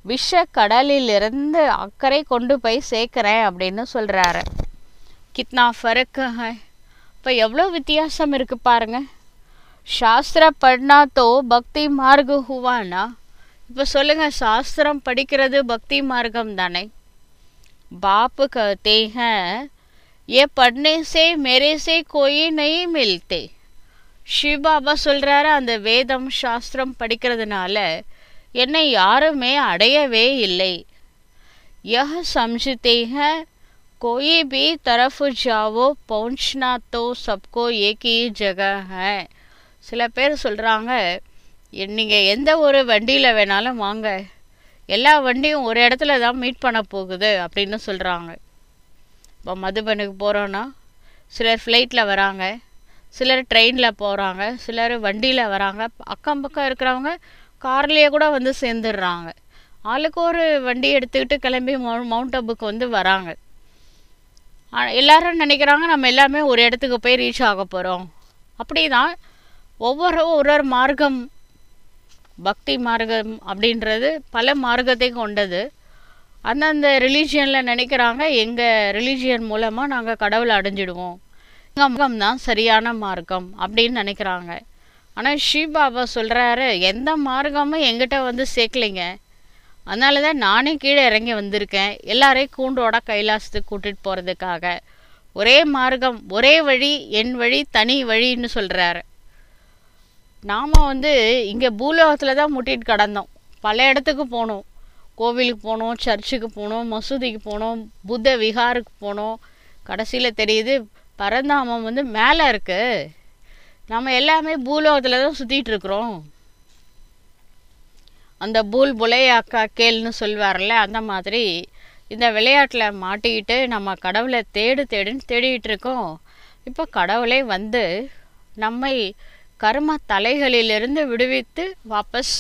விஷ கடலிலிருந்து அக்கறை கொண்டு போய் சேர்க்குறேன் அப்படின்னு சொல்கிறாரு கித்னா ஃபரக்கு இப்போ எவ்வளோ வித்தியாசம் இருக்குது பாருங்க சாஸ்திர பட்னா தோ பக்தி மார்க் ஹுவானா இப்போ சொல்லுங்கள் சாஸ்திரம் படிக்கிறது பக்தி மார்க்கம் தானே பாப்பு க हैं ये पढ़ने से मेरे से कोई नहीं मिलते பாபா சொல்கிறாரு அந்த வேதம் சாஸ்திரம் படிக்கிறதுனால என்னை யாருமே அடையவே இல்லை யஹ சம்சித்தேக हैं பி தரஃபு ஜாவோ जाओ पहुंचना சப்கோ ஏகி एक சில பேர் சொல்கிறாங்க நீங்கள் எந்த ஒரு வண்டியில் வேணாலும் வாங்க எல்லா வண்டியும் ஒரு இடத்துல தான் மீட் பண்ண போகுது அப்படின்னு சொல்கிறாங்க இப்போ மதுபனுக்கு போகிறோன்னா சிலர் ஃப்ளைட்டில் வராங்க சிலர் ட்ரெயினில் போகிறாங்க சிலர் வண்டியில் வராங்க அக்கம் பக்கம் இருக்கிறவங்க கார்லேயே கூட வந்து சேர்ந்துடுறாங்க ஆளுக்கு ஒரு வண்டி எடுத்துக்கிட்டு கிளம்பி மவுண்ட் அப்புக்கு வந்து வராங்க எல்லாரும் நினைக்கிறாங்க நம்ம எல்லாமே ஒரு இடத்துக்கு போய் ரீச் ஆக போகிறோம் அப்படி தான் ஒவ்வொரு ஒரு ஒரு மார்க்கம் பக்தி மார்க்கம் அப்படின்றது பல மார்க்கத்தை கொண்டது அந்தந்த ரிலீஜியனில் நினைக்கிறாங்க எங்கள் ரிலீஜியன் மூலமாக நாங்கள் கடவுளை அடைஞ்சிடுவோம் எங்கள் தான் சரியான மார்க்கம் அப்படின்னு நினைக்கிறாங்க ஆனால் பாபா சொல்கிறாரு எந்த மார்க்கமும் எங்கிட்ட வந்து சேர்க்கலைங்க அதனால தான் நானே கீழே இறங்கி வந்திருக்கேன் எல்லாரையும் கூண்டோட கைலாசத்துக்கு கூட்டிகிட்டு போகிறதுக்காக ஒரே மார்க்கம் ஒரே வழி என் வழி தனி வழின்னு சொல்கிறாரு நாம் வந்து இங்கே பூலோகத்தில் தான் முட்டிட்டு கடந்தோம் பல இடத்துக்கு போனோம் கோவிலுக்கு போனோம் சர்ச்சுக்கு போனோம் மசூதிக்கு போனோம் புத்த விகாருக்கு போனோம் கடைசியில் தெரியுது பரந்தாமம் வந்து மேலே இருக்குது நம்ம எல்லாமே பூலோகத்தில் தான் சுற்றிட்டு இருக்கிறோம் அந்த பூல் புலை அக்கா கேள்னு சொல்வார்ல அந்த மாதிரி இந்த விளையாட்டில் மாட்டிக்கிட்டு நம்ம கடவுளை தேடு தேடுன்னு தேடிகிட்டு இருக்கோம் இப்போ கடவுளே வந்து நம்மை கரும தலைகளிலிருந்து விடுவித்து வாபஸ்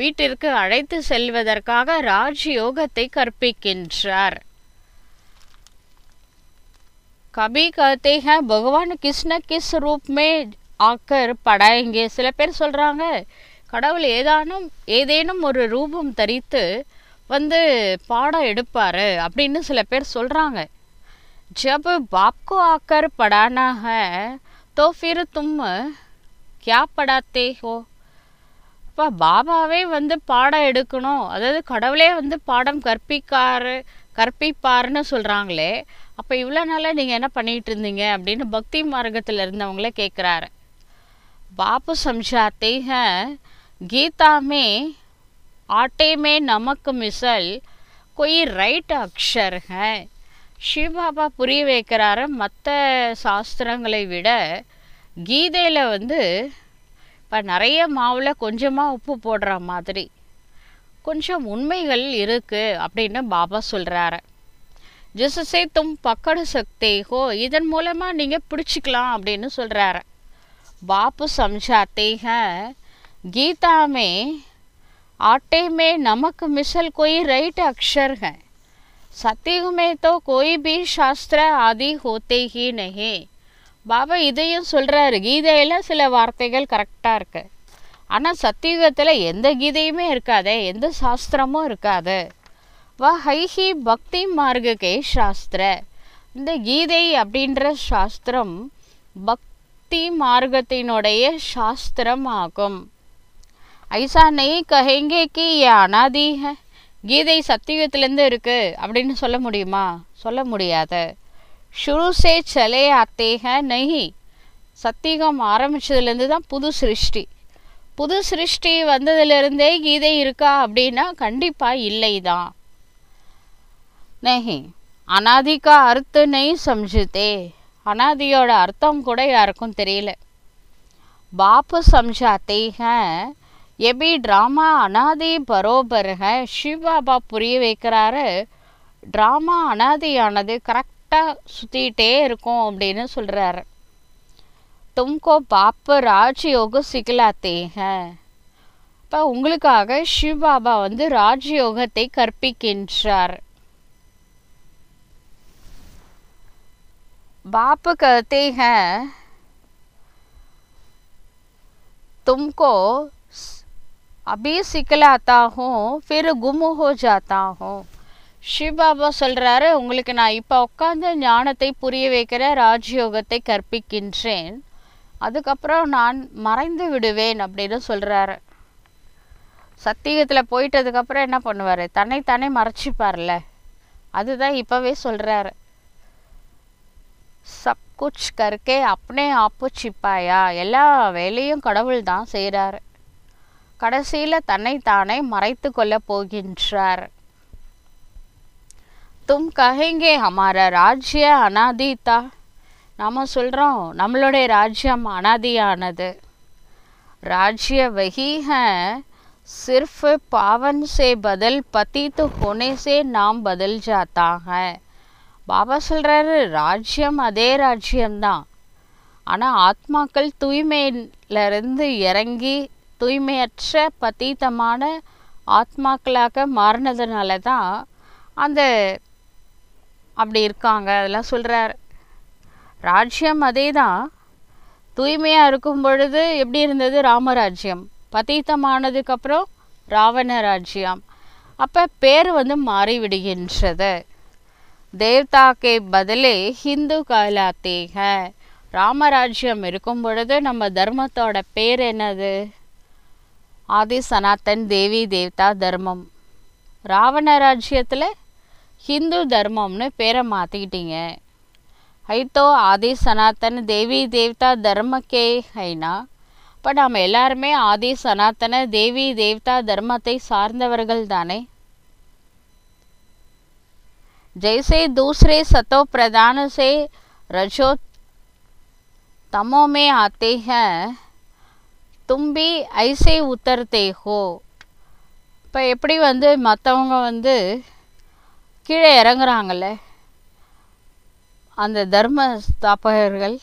வீட்டிற்கு அழைத்து செல்வதற்காக ராஜயோகத்தை கற்பிக்கின்றார் கபி कहते பகவான் கிருஷ்ண கிஸ் ரூப்மே ஆக்கர் இருப்பாடா இங்கே சில பேர் சொல்கிறாங்க கடவுள் ஏதானும் ஏதேனும் ஒரு ரூபம் தரித்து வந்து பாடம் எடுப்பார் அப்படின்னு சில பேர் சொல்கிறாங்க ஜப் பாப்கோ ஆக்கர் படானாக தோஃபிரு தோ தும் கியா படாத்தே ஹோ இப்போ பாபாவே வந்து பாடம் எடுக்கணும் அதாவது கடவுளே வந்து பாடம் கற்பிக்காரு கற்பிப்பாருன்னு சொல்கிறாங்களே அப்போ இவ்வளோ நாளாக நீங்கள் என்ன பண்ணிகிட்டு இருந்தீங்க அப்படின்னு பக்தி மார்க்கத்தில் இருந்தவங்களே கேட்குறாரு बाप समझाते हैं गीता में आटे में नमक मिसल कोई ரைட் அக்ஷர் है சிவபாபா புரிய வைக்கிறாரு மற்ற சாஸ்திரங்களை விட கீதையில் வந்து இப்போ நிறைய மாவில் கொஞ்சமாக உப்பு போடுற மாதிரி கொஞ்சம் உண்மைகள் இருக்குது அப்படின்னு பாபா சொல்கிறாரு ஜெசசே தும் பக்கடு சக்தி ஹோ இதன் மூலமாக நீங்கள் பிடிச்சிக்கலாம் அப்படின்னு சொல்கிறாரு बाप समझाते हैं गीता में आटे में नमक मिसल कोई राइट अक्षर है சத்தியுமே में तो कोई भी शास्त्र आदि होते ही नहीं பாபா இதையும் சொல்கிறாரு கீதையில் சில வார்த்தைகள் கரெக்டாக இருக்கு ஆனால் சத்தியுகத்தில் எந்த கீதையுமே இருக்காதே எந்த சாஸ்திரமும் இருக்காது வா ஹைஹி பக்தி மார்க்கே சாஸ்திர இந்த கீதை அப்படின்ற சாஸ்திரம் பக்தி பக்தி மார்க்கத்தினுடைய ஆகும் ஐசா நெய் கஹெங்கே கி அனாதீக அனாதி கீதை சத்தியுகத்திலேருந்து இருக்குது அப்படின்னு சொல்ல முடியுமா சொல்ல முடியாது ஷுருசே சலே அத்தேக நெய் சத்தியுகம் ஆரம்பித்ததுலேருந்து தான் புது சிருஷ்டி புது சிருஷ்டி வந்ததுலேருந்தே கீதை இருக்கா அப்படின்னா கண்டிப்பாக இல்லை தான் நெஹி அனாதிகா அறுத்து நெய் சம்ஜுதே அனாதியோட அர்த்தம் கூட யாருக்கும் தெரியல பாப்பு சம்சா தேக எபி ட்ராமா அனாதி பரோபருக சிவபாபா புரிய வைக்கிறாரு ட்ராமா அனாதியானது கரெக்டாக சுற்றிக்கிட்டே இருக்கும் அப்படின்னு சொல்கிறாரு தும்கோ பாப்பு சிக்கலா தேக இப்போ உங்களுக்காக பாபா வந்து ராஜயோகத்தை கற்பிக்கின்றார் बाप कहते हैं तुमको अभी சிக்கலாத்தா ஹோம் फिर गुम हो जाता சொல்கிறாரு உங்களுக்கு நான் இப்போ உட்காந்து ஞானத்தை புரிய வைக்கிற ராஜயோகத்தை கற்பிக்கின்றேன் அதுக்கப்புறம் நான் மறைந்து விடுவேன் அப்படின்னு சொல்கிறாரு சத்தியத்தில் போயிட்டதுக்கப்புறம் என்ன பண்ணுவார் தன்னை தானே மறைச்சிப்பார்ல அதுதான் இப்போவே சொல்கிறாரு சப் குச் கருக்கே अपने ஆப்பு சிப்பாயா எல்லா வேலையும் கடவுள் தான் செய்கிறார் கடைசியில் தன்னைத்தானே மறைத்து கொள்ள போகின்றார் தும் கஹெங்கே அமார ராஜ்ய அனாதிதா நாம் சொல்கிறோம் நம்மளுடைய ராஜ்யம் அனாதியானது ராஜ்ய வகிக है பாவன் சே से बदल पतित நாம் से नाम பாபா சொல்கிறாரு ராஜ்யம் அதே ராஜ்யம்தான் ஆனால் ஆத்மாக்கள் தூய்மையிலிருந்து இறங்கி தூய்மையற்ற பதீதமான ஆத்மாக்களாக மாறினதுனால தான் அந்த அப்படி இருக்காங்க அதெல்லாம் சொல்கிறார் ராஜ்யம் அதே தான் தூய்மையாக இருக்கும் பொழுது எப்படி இருந்தது ராமராஜ்யம் பதீத்தமானதுக்கப்புறம் ராவண ராஜ்யம் அப்போ பேர் வந்து மாறிவிடுகின்றது देवता के बदले हिंदू कहलाते ராமராஜ்யம் இருக்கும் பொழுது நம்ம தர்மத்தோட பேர் என்னது ஆதி சனாத்தன் தேவி தேவ்தா தர்மம் ராவண ராஜ்யத்தில் ஹிந்து தர்மம்னு பேரை மாற்றிக்கிட்டீங்க ஐத்தோ ஆதி சனாத்தன் தேவி தேவ்தா தர்மக்கே ஐனா இப்போ நாம் எல்லாருமே ஆதி சனாத்தன தேவி தேவ்தா தர்மத்தை சார்ந்தவர்கள் தானே जैसे दूसरे सतो प्रधान से रजो तमो में आते हैं தும் பி ஐசே உத்தர்த்தே ஹோ இப்போ எப்படி வந்து மற்றவங்க வந்து கீழே இறங்குறாங்கல்ல அந்த தர்ம ஸ்தாபகர்கள்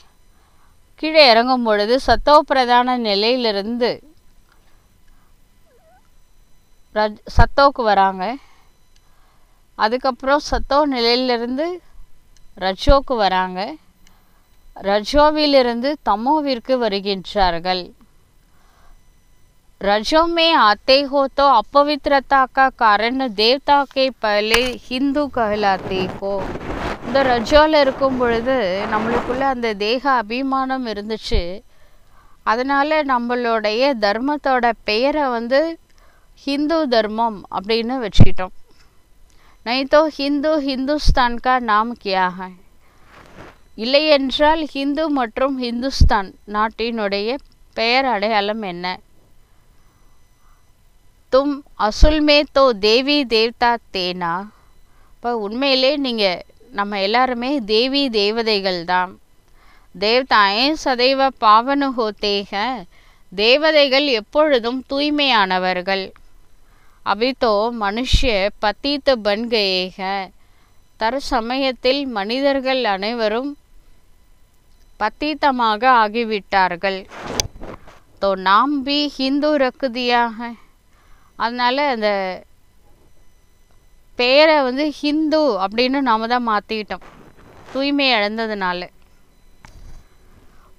கீழே இறங்கும் பொழுது சத்தோ பிரதான நிலையிலிருந்து ரஜ் சத்தோவுக்கு வராங்க அதுக்கப்புறம் சத்தோ நிலையிலிருந்து ரஜோவுக்கு வராங்க ரஜோவிலிருந்து தமோவிற்கு வருகின்றார்கள் ரஜோமே அத்தேகோத்தோ आते हो तो தேவ்தாக்கே பலே ஹிந்து கஹலா தேகோ இந்த ரஜோவில் இருக்கும் பொழுது நம்மளுக்குள்ளே அந்த தேக அபிமானம் இருந்துச்சு அதனால் நம்மளுடைய தர்மத்தோட பெயரை வந்து ஹிந்து தர்மம் அப்படின்னு வச்சுக்கிட்டோம் नहीं तो ஹிந்து ஹிந்துஸ்தான் கா நாம் கியா है இல்லையென்றால் ஹிந்து மற்றும் ஹிந்துஸ்தான் நாட்டினுடைய பெயர் அடையாளம் என்ன தும் அசுல்மே தோ தேவி தேவ்தா தேனா இப்போ உண்மையிலே நீங்கள் நம்ம எல்லாருமே தேவி தேவதைகள் தான் தேவ்தாயே சதைவ பாவனு தேக தேவதைகள் எப்பொழுதும் தூய்மையானவர்கள் अभी तो பத்தீத்த पतित बन गए தற்சமயத்தில் மனிதர்கள் அனைவரும் பத்தீத்தமாக ஆகிவிட்டார்கள் தோ நாம் பி ஹிந்து ரக்குதியாக அதனால் அந்த பேரை வந்து ஹிந்து அப்படின்னு நாம் தான் மாற்றிக்கிட்டோம் தூய்மை இழந்ததுனால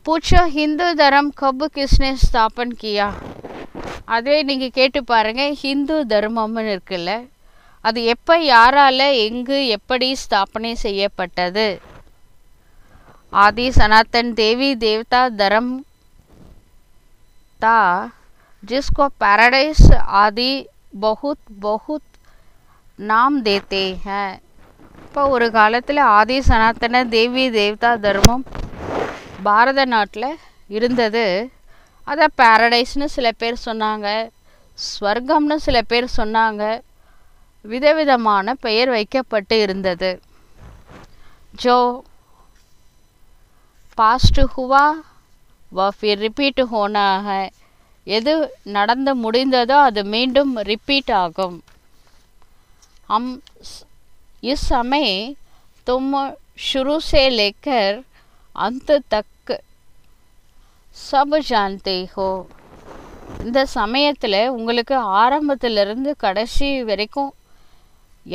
பூச்சோ ஹிந்து தரம் கபு किसने ஸ்தாபன் கியா அதே நீங்கள் கேட்டு பாருங்கள் ஹிந்து தர்மம்னு இருக்குல்ல அது எப்போ யாரால் எங்கு எப்படி ஸ்தாபனை செய்யப்பட்டது ஆதி சனாத்தன் தேவி தேவதா தரம் தா ஜிஸ்கோ பாரடைஸ் ஆதி பகுத் பகுத் நாம் தேத்தே இப்போ ஒரு காலத்தில் ஆதி சனாத்தன தேவி தேவதா தர்மம் பாரத நாட்டில் இருந்தது அதை பேரடைஸ்னு சில பேர் சொன்னாங்க ஸ்வர்க்கம்னு சில பேர் சொன்னாங்க விதவிதமான பெயர் வைக்கப்பட்டு இருந்தது ஜோ பாஸ்டு ஹுவா வ ரிப்பீட் ஹோனாக எது நடந்து முடிந்ததோ அது மீண்டும் ரிப்பீட் ஆகும் அம் இஸ் அமே தும் ஷுருசே லேக்கர் அந்த தக் சப ஜாந்தே ஹோ இந்த சமயத்தில் உங்களுக்கு ஆரம்பத்திலிருந்து கடைசி வரைக்கும்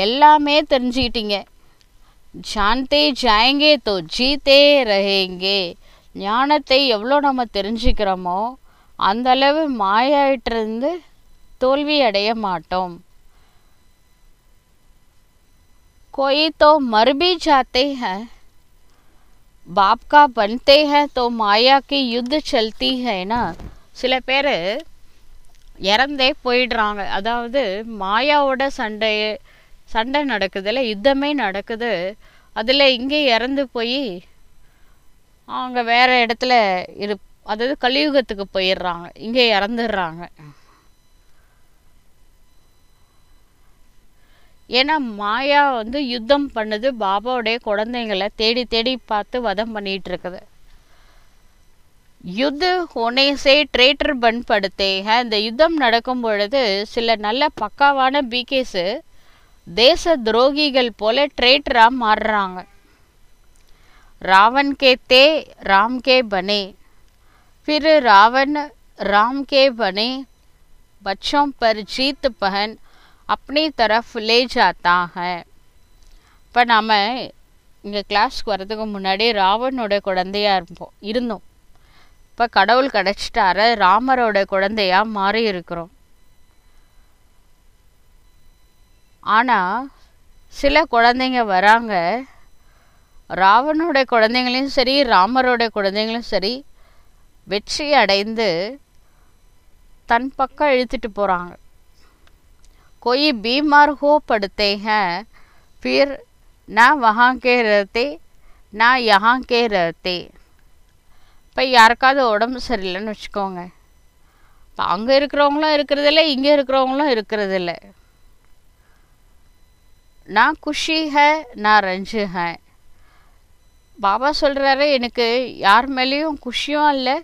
எல்லாமே தெரிஞ்சுக்கிட்டீங்க ஜாந்தே ஜாயங்கே தோ ஜீத்தே ரஹேங்கே ஞானத்தை எவ்வளோ நம்ம தெரிஞ்சுக்கிறோமோ அந்தளவு மாயாயிட்டிருந்து தோல்வி அடைய மாட்டோம் கொய்தோ तो ஜாத்தே பாப் கா பன்தே ஹே தோ மாயாக்கு யுத்த செலுத்தி ஹேனா சில பேர் இறந்தே போயிடுறாங்க அதாவது மாயாவோட சண்டை சண்டை நடக்குதுல யுத்தமே நடக்குது அதில் இங்கே இறந்து போய் அவங்க வேறு இடத்துல இரு அதாவது கலியுகத்துக்கு போயிடுறாங்க இங்கே இறந்துடுறாங்க ஏன்னா மாயா வந்து யுத்தம் பண்ணுது பாபாவுடைய குழந்தைங்களை தேடி தேடி பார்த்து வதம் பண்ணிட்டு இருக்குது யுத்த ஒனேசே ட்ரேட்டர் பண்படுத்தே இந்த யுத்தம் நடக்கும் பொழுது சில நல்ல பக்காவான பிகேஸு தேச துரோகிகள் போல ட்ரேட்டராக மாறுறாங்க ராவன் கே தே ராம் கே பனே பிறு ராவன் ராம் கே பனே बच्चों பர் ஜீத் பகன் அப்படி तरफ ले जाता है இப்போ நாம் இங்கே கிளாஸ்க்கு வரதுக்கு முன்னாடி ராவனோட குழந்தையாக இருப்போம் இருந்தோம் இப்போ கடவுள் கிடச்சிட்டார ராமரோட குழந்தையாக மாறி இருக்கிறோம் ஆனால் சில குழந்தைங்க வராங்க ராவனோட குழந்தைங்களையும் சரி ராமரோட குழந்தைங்களும் சரி வெற்றி அடைந்து தன் பக்கம் இழுத்துட்டு போகிறாங்க कोई बीमार हो पड़ते हैं फिर ना वहाँ के रहते ना यहाँ के रहते இப்போ யாருக்காவது உடம்பு சரியில்லைன்னு வச்சுக்கோங்க இப்போ அங்கே இருக்கிறவங்களும் இருக்கிறதில்ல இங்கே இருக்கிறவங்களும் இருக்கிறதில்ல நான் குஷி ஹே நான் ரஞ்சு ஹே பாபா சொல்கிறாரு எனக்கு யார் மேலேயும் குஷியும் இல்லை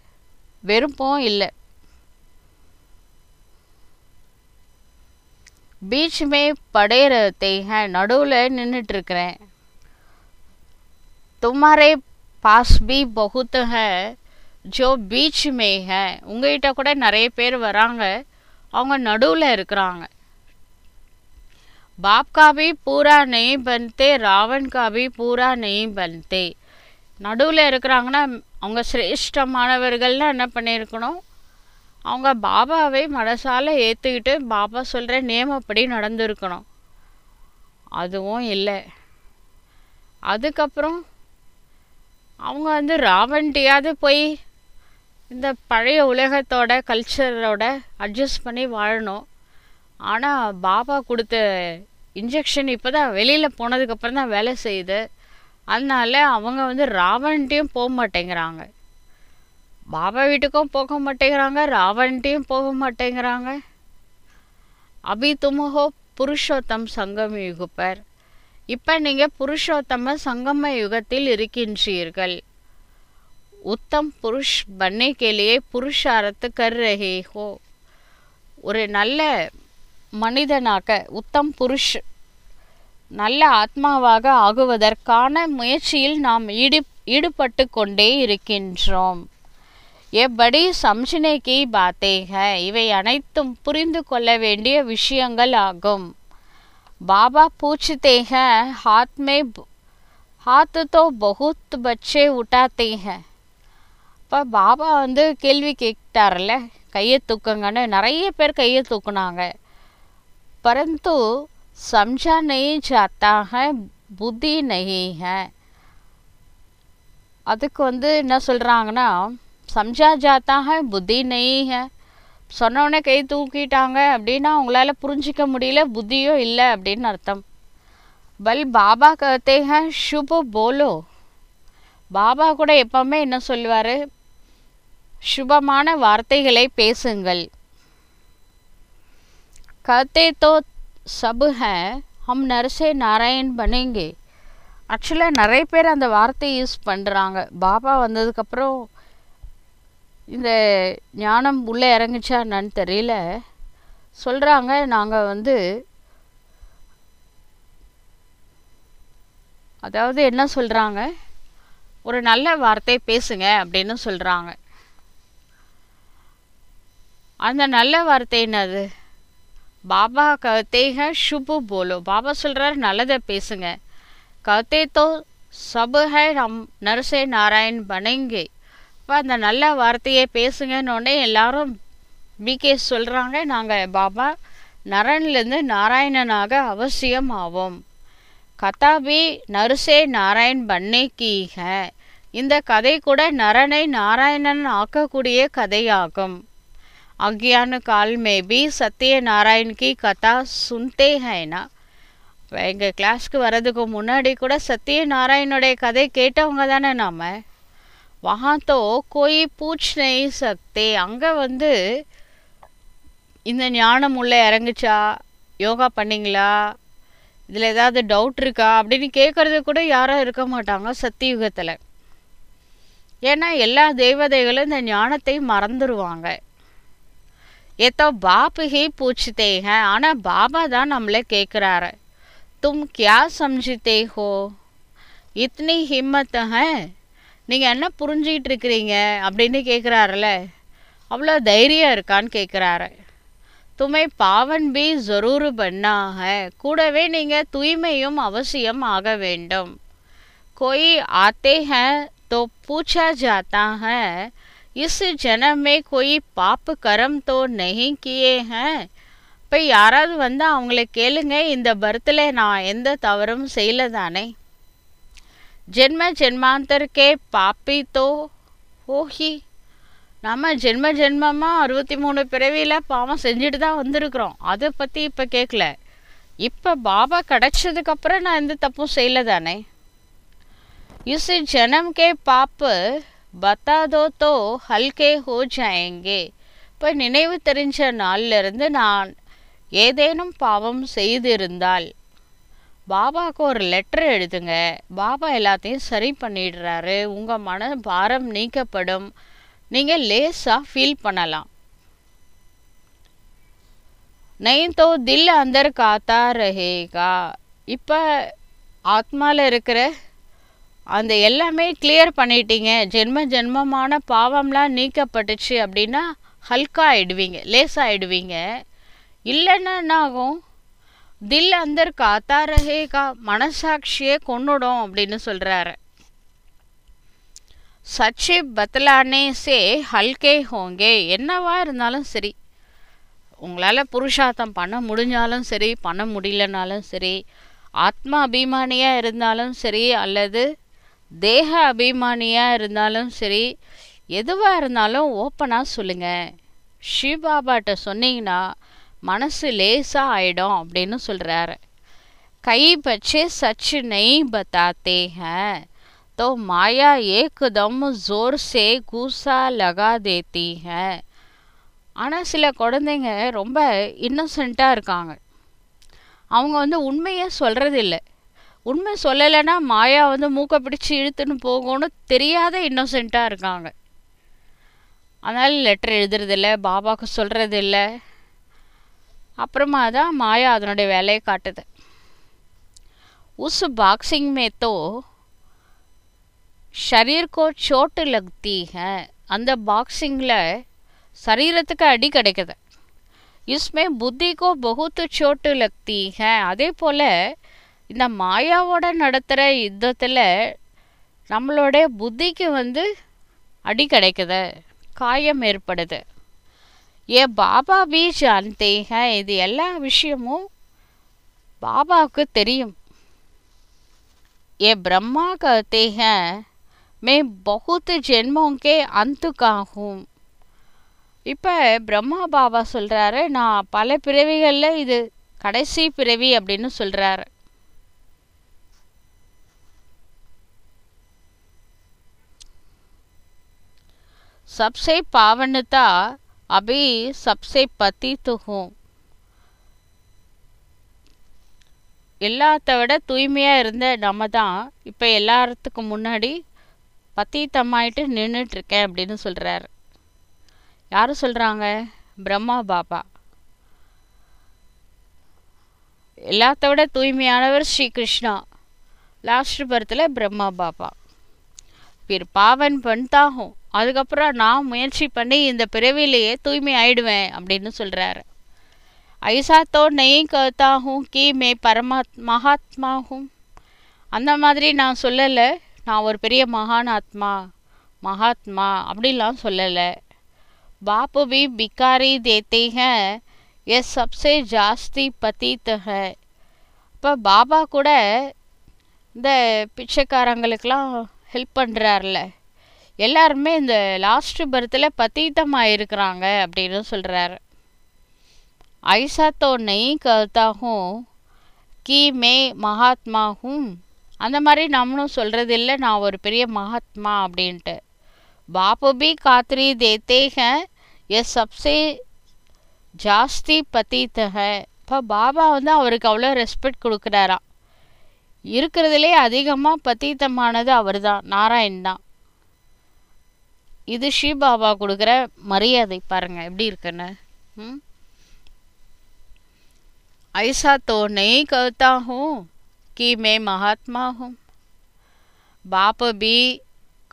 வெறுப்பும் இல்லை பீச் में पड़े रहते நடுவில் नடுவில் நின்றுட்டுருக்கிறேன் तुम्हारे पास भी बहुत ஜோ பீச் बीच में है உங்ககிட்ட கூட நிறைய பேர் வராங்க அவங்க நடுவில் இருக்கிறாங்க பாப்காபி பூரா நெய் पूरा नहीं बनते பூரா நெய் भी நடுவில் இருக்கிறாங்கன்னா அவங்க சிரேஷ்டமானவர்கள்னால் என்ன பண்ணியிருக்கணும் அவங்க பாபாவை மனசால் ஏற்றுக்கிட்டு பாபா சொல்கிற அப்படி நடந்திருக்கணும் அதுவும் இல்லை அதுக்கப்புறம் அவங்க வந்து ராவண்டியாவது போய் இந்த பழைய உலகத்தோட கல்ச்சரோட அட்ஜஸ்ட் பண்ணி வாழணும் ஆனால் பாபா கொடுத்த இன்ஜெக்ஷன் இப்போ தான் வெளியில் போனதுக்கப்புறம் தான் வேலை செய்யுது அதனால அவங்க வந்து ராவண்டியும் போக மாட்டேங்கிறாங்க பாபா வீட்டுக்கும் போக மாட்டேங்கிறாங்க ராவன்ட்டையும் போக மாட்டேங்கிறாங்க அபி துமுகோ புருஷோத்தம் சங்கம் யுகப்பர் இப்போ நீங்கள் புருஷோத்தம சங்கம யுகத்தில் இருக்கின்றீர்கள் உத்தம் புருஷ் பண்ணை கேலியே புருஷாரத்து கருகேகோ ஒரு நல்ல மனிதனாக உத்தம் புருஷ் நல்ல ஆத்மாவாக ஆகுவதற்கான முயற்சியில் நாம் ஈடு ஈடுபட்டு கொண்டே இருக்கின்றோம் எப்படி சம்ஷினை கி பாத்தேக இவை அனைத்தும் புரிந்து கொள்ள வேண்டிய விஷயங்கள் ஆகும் பாபா பூச்சித்தேக ஹாத்மே ஹாத்துதோ हाथ பச்சே बहुत बच्चे இப்போ பாபா வந்து கேள்வி கேட்டார்ல கையை தூக்குங்கன்னு நிறைய பேர் கையை தூக்குனாங்க பரந்து சம்ஜா நெய் சாத்தாக புத்தி நெய்க அதுக்கு வந்து என்ன சொல்கிறாங்கன்னா சம்ஜா जाता है बुद्धि नहीं है சொன்னோடனே கை தூக்கிட்டாங்க அப்படின்னா அவங்களால புரிஞ்சிக்க முடியல புத்தியோ இல்லை அப்படின்னு அர்த்தம் பல் பாபா கத்தே ஹ சுப போலோ பாபா கூட எப்பவுமே என்ன சொல்லுவார் சுபமான வார்த்தைகளை பேசுங்கள் கத்தே தோ சபு ஹம் நரசே நாராயண் பனேங்கே ஆக்சுவலாக நிறைய பேர் அந்த வார்த்தையை யூஸ் பண்ணுறாங்க பாபா வந்ததுக்கப்புறம் இந்த ஞானம் உள்ளே இறங்குச்சா என்னன்னு தெரியல சொல்கிறாங்க நாங்கள் வந்து அதாவது என்ன சொல்கிறாங்க ஒரு நல்ல வார்த்தை பேசுங்க அப்படின்னு சொல்கிறாங்க அந்த நல்ல வார்த்தை என்னது பாபா கவத்தேக ஷுபு போலோ பாபா சொல்கிறார் நல்லதை பேசுங்க கவத்தே தோ சபு ஹை நம் நரசே நாராயண் பனைங்கே அப்போ அந்த நல்ல வார்த்தையை பேசுங்கன்னொடனே எல்லாரும் பிகே சொல்கிறாங்க நாங்கள் பாபா நரன்லேருந்து நாராயணனாக அவசியம் ஆவோம் கதாபி நருசே நாராயண் பண்ணே கீக இந்த கதை கூட நரனை நாராயணன் ஆக்கக்கூடிய கதையாகும் அக்யானு கால் மேபி சத்திய நாராயண் கி கதா ஹைனா இப்போ எங்கள் கிளாஸ்க்கு வர்றதுக்கு முன்னாடி கூட சத்திய நாராயணனுடைய கதை கேட்டவங்க தானே நாம் वहाँ तो कोई पूछ नहीं सकते அங்கே வந்து இந்த ஞானம் உள்ளே இறங்குச்சா யோகா பண்ணிங்களா இதில் ஏதாவது டவுட் இருக்கா அப்படின்னு கேட்குறது கூட யாரும் இருக்க மாட்டாங்க சத்தியுகத்தில் ஏன்னா எல்லா தெய்வதைகளும் இந்த ஞானத்தை மறந்துடுவாங்க ஏதோ பாப்புகே பூச்சித்தேங்க ஆனால் பாபா தான் நம்மளே கேட்குறாரு தும் கியா சம்ஜித்தே ஹோ இத்தனி ஹிம்மத்தை ஹை நீங்கள் என்ன புரிஞ்சிக்கிட்டு இருக்கிறீங்க அப்படின்னு கேட்குறாருல அவ்வளோ தைரியம் இருக்கான்னு கேட்குறாரு துமை பாவன் பி ஜரூரு பண்ணாக கூடவே நீங்கள் தூய்மையும் அவசியம் ஆக வேண்டும் கொய் ஆத்தே ஹ தோ பூச்சா ஜாத்தா है इस ஜனம் में கரம் தோ नहीं किए இப்போ யாராவது வந்து அவங்கள கேளுங்க இந்த பர்த்தில் நான் எந்த தவறும் செய்யலை தானே जन्म जन्मांतर के पापी तो हो ही நம்ம ஜென்ம ஜென்மமாக அறுபத்தி மூணு பிறவியில் பாவம் செஞ்சுட்டு தான் வந்திருக்கிறோம் அதை பற்றி இப்போ கேட்கல இப்போ பாபா கிடச்சதுக்கப்புறம் நான் எந்த தப்பும் செய்யல தானே யூஸ் ஜனம் கே பாப்பு பத்தாதோ தோ ஹல்கே ஹோ ஜாயங்கே இப்போ நினைவு தெரிஞ்ச நாளிலிருந்து நான் ஏதேனும் பாவம் செய்திருந்தால் பாபாவுக்கு ஒரு லெட்டர் எழுதுங்க பாபா எல்லாத்தையும் சரி பண்ணிடுறாரு உங்கள் மன பாரம் நீக்கப்படும் நீங்கள் லேஸாக ஃபீல் பண்ணலாம் நயன் தோ தில் अंदर காத்தா ரஹேகா இப்போ ஆத்மாவில் இருக்கிற அந்த எல்லாமே கிளியர் பண்ணிட்டீங்க ஜென்ம ஜென்மமான பாவம்லாம் நீக்கப்பட்டுச்சு அப்படின்னா ஹல்கா ஆகிடுவீங்க லேஸாகிடுவீங்க ஆகிடுவீங்க இல்லைன்னா என்ன ஆகும் தில் அந்தர் காத்தா ரஹேகா மனசாட்சியை கொண்டுடும் அப்படின்னு சொல்கிறாரு சச்சி பத்லானே சே ஹல்கே ஹோங்கே என்னவா இருந்தாலும் சரி உங்களால் புருஷார்த்தம் பண்ண முடிஞ்சாலும் சரி பண்ண முடியலனாலும் சரி ஆத்மா அபிமானியாக இருந்தாலும் சரி அல்லது தேக அபிமானியாக இருந்தாலும் சரி எதுவாக இருந்தாலும் ஓப்பனாக சொல்லுங்கள் ஷிவ் பாபாட்ட சொன்னீங்கன்னா மனசு லேசாக ஆயிடும் அப்படின்னு சொல்கிறாரு கை பச்சே சச் நெய் பத்தாத்தே தோ மாயா ஏக்குதம் ஜோர் சே கூசா லகா தேத்தீங்க ஆனால் சில குழந்தைங்க ரொம்ப இன்னசென்ட்டாக இருக்காங்க அவங்க வந்து உண்மையை சொல்கிறதில்ல உண்மை சொல்லலைன்னா மாயா வந்து மூக்கை பிடிச்சி இழுத்துன்னு போகும்னு தெரியாத இன்னசென்ட்டாக இருக்காங்க அதனால் லெட்டர் எழுதுறதில்ல பாபாவுக்கு சொல்கிறதில்ல அப்புறமா தான் மாயா அதனுடைய வேலையை காட்டுது உஸ் பாக்ஸிங் மேத்தோ तो ஷரீர் கோ சோட்டு லக்தி அந்த பாக்ஸிங்கில் சரீரத்துக்கு அடி கிடைக்குது இஸ்மே புத்திக்கோ பகுத்து சோட்டு லக்தி அதே போல் இந்த மாயாவோட நடத்துகிற யுத்தத்தில் நம்மளோட புத்திக்கு வந்து அடி கிடைக்குது காயம் ஏற்படுது ஏ பாபா பி ஜான்தேக இது எல்லா விஷயமும் பாபாவுக்கு தெரியும் ஏ பிரம்மா கேக மே बहुत ஜென்மோங்கே அந்துக்காகும் இப்போ பிரம்மா பாபா சொல்கிறாரு நான் பல பிறவிகளில் இது கடைசி பிறவி அப்படின்னு சொல்கிறாரு சப்சை பாவனுதா अभी सबसे पतित हूँ எல்லாத்த விட தூய்மையாக இருந்த நம்ம தான் இப்போ எல்லாத்துக்கும் முன்னாடி பத்தீத்தமாயிட்டு நின்றுட்டுருக்கேன் அப்படின்னு சொல்கிறார் யார் சொல்கிறாங்க பிரம்மா பாபா எல்லாத்த விட தூய்மையானவர் ஸ்ரீ கிருஷ்ணா லாஸ்ட் பரத்தில் பிரம்மா பாபா பிற பாவன் பண்தாகும் அதுக்கப்புறம் நான் முயற்சி பண்ணி இந்த பிறவிலேயே தூய்மை ஆயிடுவேன் அப்படின்னு சொல்கிறாரு ஐசா தோ நெய் கத்தாகும் கி மே பரமாத் மகாத்மாகும் அந்த மாதிரி நான் சொல்லலை நான் ஒரு பெரிய மகான் ஆத்மா மகாத்மா அப்படிலாம் சொல்லலை பாப்பு பி பிக்காரி தேத்தேக எஸ் சப்சே ஜாஸ்தி பத்தித்தக இப்போ பாபா கூட இந்த பிச்சைக்காரங்களுக்கெல்லாம் ஹெல்ப் பண்ணுறாருல எல்லாருமே இந்த லாஸ்ட் பர்த்தில் பத்தீத்தமாக இருக்கிறாங்க அப்படின்னு சொல்கிறார் ஐசாத்தோ நெய் கருத்தாகும் கி மே மகாத்மாகும் அந்த மாதிரி நம்மளும் சொல்கிறது இல்லை நான் ஒரு பெரிய மகாத்மா அப்படின்ட்டு பாபு பி காத்திரி தேத்தேக எஸ் சப்சே ஜாஸ்தி பத்தீத்தக இப்போ பாபா வந்து அவருக்கு அவ்வளோ ரெஸ்பெக்ட் கொடுக்குறாராம் இருக்கிறதுலே அதிகமாக பத்தீத்தமானது அவர் தான் நாராயண் தான் இது ஷிபாபா கொடுக்குற மரியாதை பாருங்கள் எப்படி இருக்குன்னு ம் ऐसा தோ நெய் कहता हूँ कि मैं महात्मा हूँ बाप भी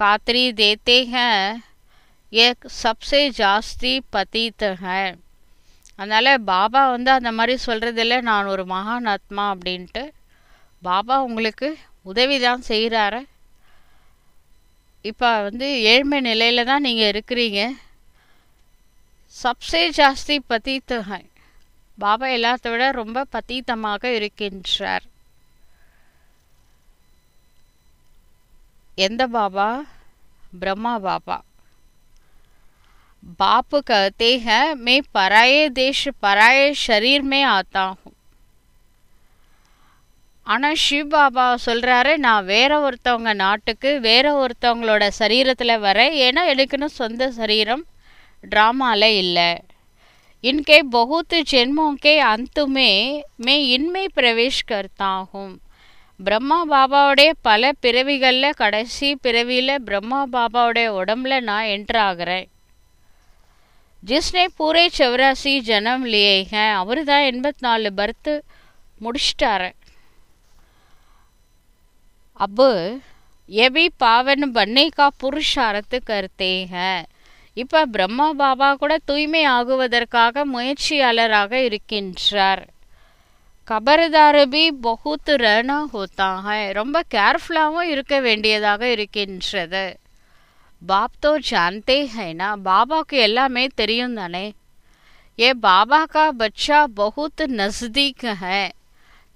कातरी देते हैं ஜாஸ்தி பதீத் है அதனால் பாபா வந்து அந்த மாதிரி சொல்கிறதில்ல நான் ஒரு மகான் ஆத்மா அப்படின்ட்டு பாபா உங்களுக்கு உதவி தான் செய்கிறாரு இப்போ வந்து ஏழ்மை நிலையில் தான் நீங்கள் இருக்கிறீங்க சப்சே ஜாஸ்தி பதித்தக பாபா எல்லாத்த விட ரொம்ப பதீதமாக இருக்கின்றார் எந்த பாபா ब्रह्मा बाबा बाप कहते हैं मैं पराये देश पराये शरीर में आता हूँ ஆனால் ஷிவ் பாபா சொல்கிறாரு நான் வேற ஒருத்தவங்க நாட்டுக்கு வேற ஒருத்தவங்களோட சரீரத்தில் வரேன் ஏன்னா எனக்குன்னு சொந்த சரீரம் ட்ராமாவில் இல்லை இன்கே பகுத்து जन्मों அந்துமே மே இன்மை பிரவேஷ் इनमें பிரம்மா பாபாவுடைய பல பிறவிகளில் கடைசி பிறவியில் பிரம்மா பாபாவுடைய உடம்புல நான் என்ட்ராகிறேன் ஜிஸ்னே பூரே செவராசி ஜனம் லியே அவர் தான் எண்பத்தி நாலு பர்த்து முடிச்சிட்டாரன் அப்பு ये भी பண்ணைக்கா புருஷாரத்து का पुरुषार्थ இப்போ பிரம்மா பாபா கூட தூய்மை ஆகுவதற்காக முயற்சியாளராக இருக்கின்றார் கபர்தார் பகுத்து பகுத் ரணா ஹோத்தாக ரொம்ப கேர்ஃபுல்லாகவும் இருக்க வேண்டியதாக இருக்கின்றது பாப்தோ ஜான்தே ஹைனா பாபாவுக்கு எல்லாமே தெரியும் தானே ஏ பாபா கா பச்சா பகுத்து நஸ்தீக்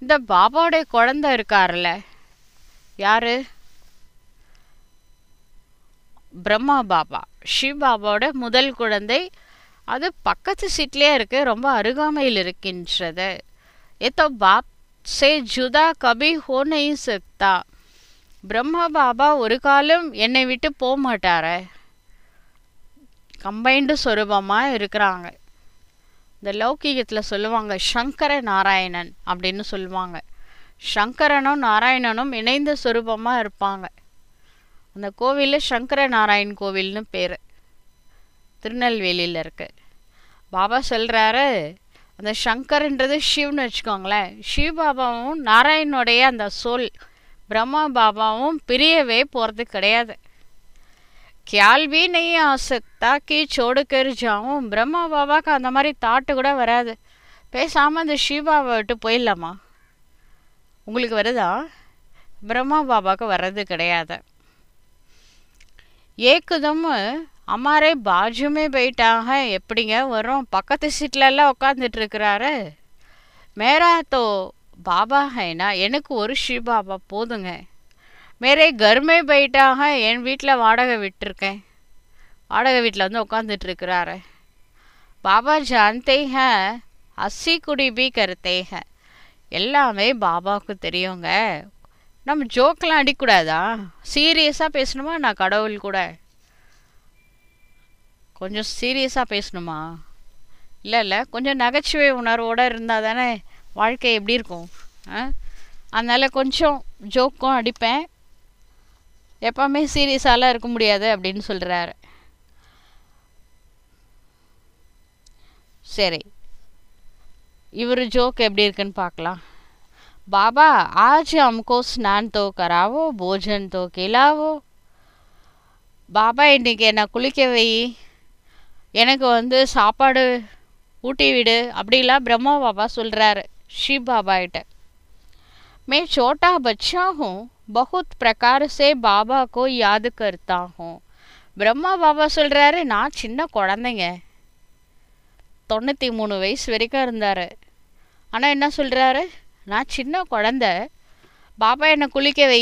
இந்த பாபாவுடைய குழந்தை இருக்கார்ல யார் பிரம்மா பாபா பாபாவோட முதல் குழந்தை அது பக்கத்து சீட்லேயே இருக்கு ரொம்ப அருகாமையில் இருக்கின்றது எத்தோ பாப் சே ஜுதா கபி ஹோனை சக்தா பிரம்மா பாபா ஒரு காலம் என்னை விட்டு போக மாட்டார கம்பைண்டு சொரூபமாக இருக்கிறாங்க இந்த லௌகீகத்தில் சொல்லுவாங்க சங்கர நாராயணன் அப்படின்னு சொல்லுவாங்க சங்கரனும் நாராயணனும் இணைந்த சுரூபமாக இருப்பாங்க அந்த கோவில் சங்கர நாராயண் கோவில்னு பேர் திருநெல்வேலியில் இருக்கு பாபா சொல்கிறாரு அந்த சங்கர்ன்றது ஷிவ்னு வச்சுக்கோங்களேன் ஷிவ் பாபாவும் நாராயணனுடைய அந்த சொல் பிரம்மா பாபாவும் பிரியவே போகிறது கிடையாது ख्याल நெய் नहीं आ सकता பிரம்மா பாபாவுக்கு அந்த மாதிரி தாட்டு கூட வராது பேசாமல் அந்த பாபாவை விட்டு போயிடலாமா உங்களுக்கு வருதா பிரம்மா பாபாவுக்கு வர்றது கிடையாது ஏக்குதம் அம்மாரே பாஜுமே போயிட்டாங்க எப்படிங்க வரும் பக்கத்து சீட்லெல்லாம் உட்காந்துட்டு இருக்கிறாரு மேரா தோ பாபா ஹைனா எனக்கு ஒரு ஸ்ரீ பாபா போதுங்க மேரே கர்மே போயிட்டாங்க என் வீட்டில் வாடகை விட்டுருக்கேன் வாடகை வீட்டில் வந்து உட்காந்துட்டு இருக்கிறாரு பாபா ஜான் ஹ அசி குடி பி கருத்தே எல்லாமே பாபாவுக்கு தெரியுங்க நம்ம ஜோக்கெலாம் அடிக்கூடாதா சீரியஸாக பேசணுமா நான் கடவுள் கூட கொஞ்சம் சீரியஸாக பேசணுமா இல்லை இல்லை கொஞ்சம் நகைச்சுவை உணர்வோடு இருந்தால் தானே வாழ்க்கை எப்படி இருக்கும் ஆ அதனால் கொஞ்சம் ஜோக்கும் அடிப்பேன் எப்போவுமே சீரியஸாலாம் இருக்க முடியாது அப்படின்னு சொல்கிறாரு சரி இவர் ஜோக் எப்படி இருக்குன்னு பார்க்கலாம் பாபா आज हमको ஸ்நான் தோ கராவோ போஜன் தோ கிலாவோ பாபா இன்றைக்கி என்னை குளிக்க வை எனக்கு வந்து சாப்பாடு ஊட்டி விடு அப்படிலாம் பிரம்மா பாபா சொல்கிறாரு ஷிவ் பாபாகிட்ட மே சோட்டா बच्चा பகுத் பிரகாரசே प्रकार யாது கருத்தாகும் பிரம்மா பாபா சொல்கிறாரு நான் சின்ன குழந்தைங்க தொண்ணூற்றி மூணு வயசு வரைக்கும் இருந்தார் ஆனால் என்ன சொல்கிறாரு நான் சின்ன குழந்த பாபா என்னை குளிக்க வை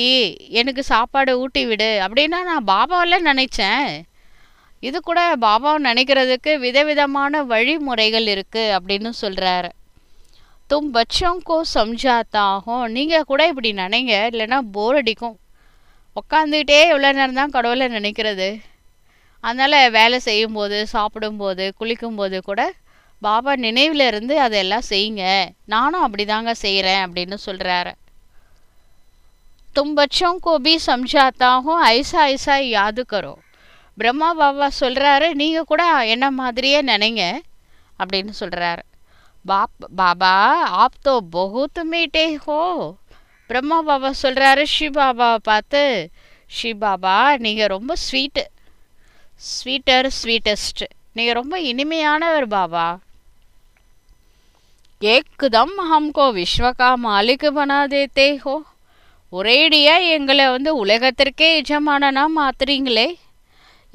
எனக்கு சாப்பாடு ஊட்டி விடு அப்படின்னா நான் பாபாவில் நினச்சேன் இது கூட பாபாவை நினைக்கிறதுக்கு விதவிதமான வழிமுறைகள் இருக்குது அப்படின்னு சொல்கிறாரு தும் பச்சோங்கோ சம்ஜாத்தாகும் நீங்கள் கூட இப்படி நினைங்க இல்லைன்னா போர் அடிக்கும் உக்காந்துக்கிட்டே எவ்வளோ நேரம் தான் கடவுளை நினைக்கிறது அதனால் வேலை செய்யும்போது சாப்பிடும்போது குளிக்கும்போது கூட பாபா நினைவில் இருந்து அதெல்லாம் செய்யுங்க நானும் அப்படி தாங்க செய்கிறேன் அப்படின்னு சொல்கிறாரு தும்பட்சம் கோபி को ஐசா ஐசா யாதுக்கரும் பிரம்மா பாபா சொல்கிறாரு நீங்கள் கூட என்ன மாதிரியே நினைங்க அப்படின்னு சொல்கிறாரு பாப் பாபா ஆப்தோ பகுத்து மீட்டே ஹோ பிரம்மா பாபா சொல்கிறாரு ஷி பாபாவை பார்த்து ஷி பாபா நீங்கள் ரொம்ப ஸ்வீட்டு ஸ்வீட்டர் ஸ்வீட்டஸ்ட் நீங்கள் ரொம்ப இனிமையானவர் பாபா एकदम हमको विश्व का मालिक बना देते हो ஒரேடியாக எங்களை வந்து உலகத்திற்கே எஜமானனா மாத்துறீங்களே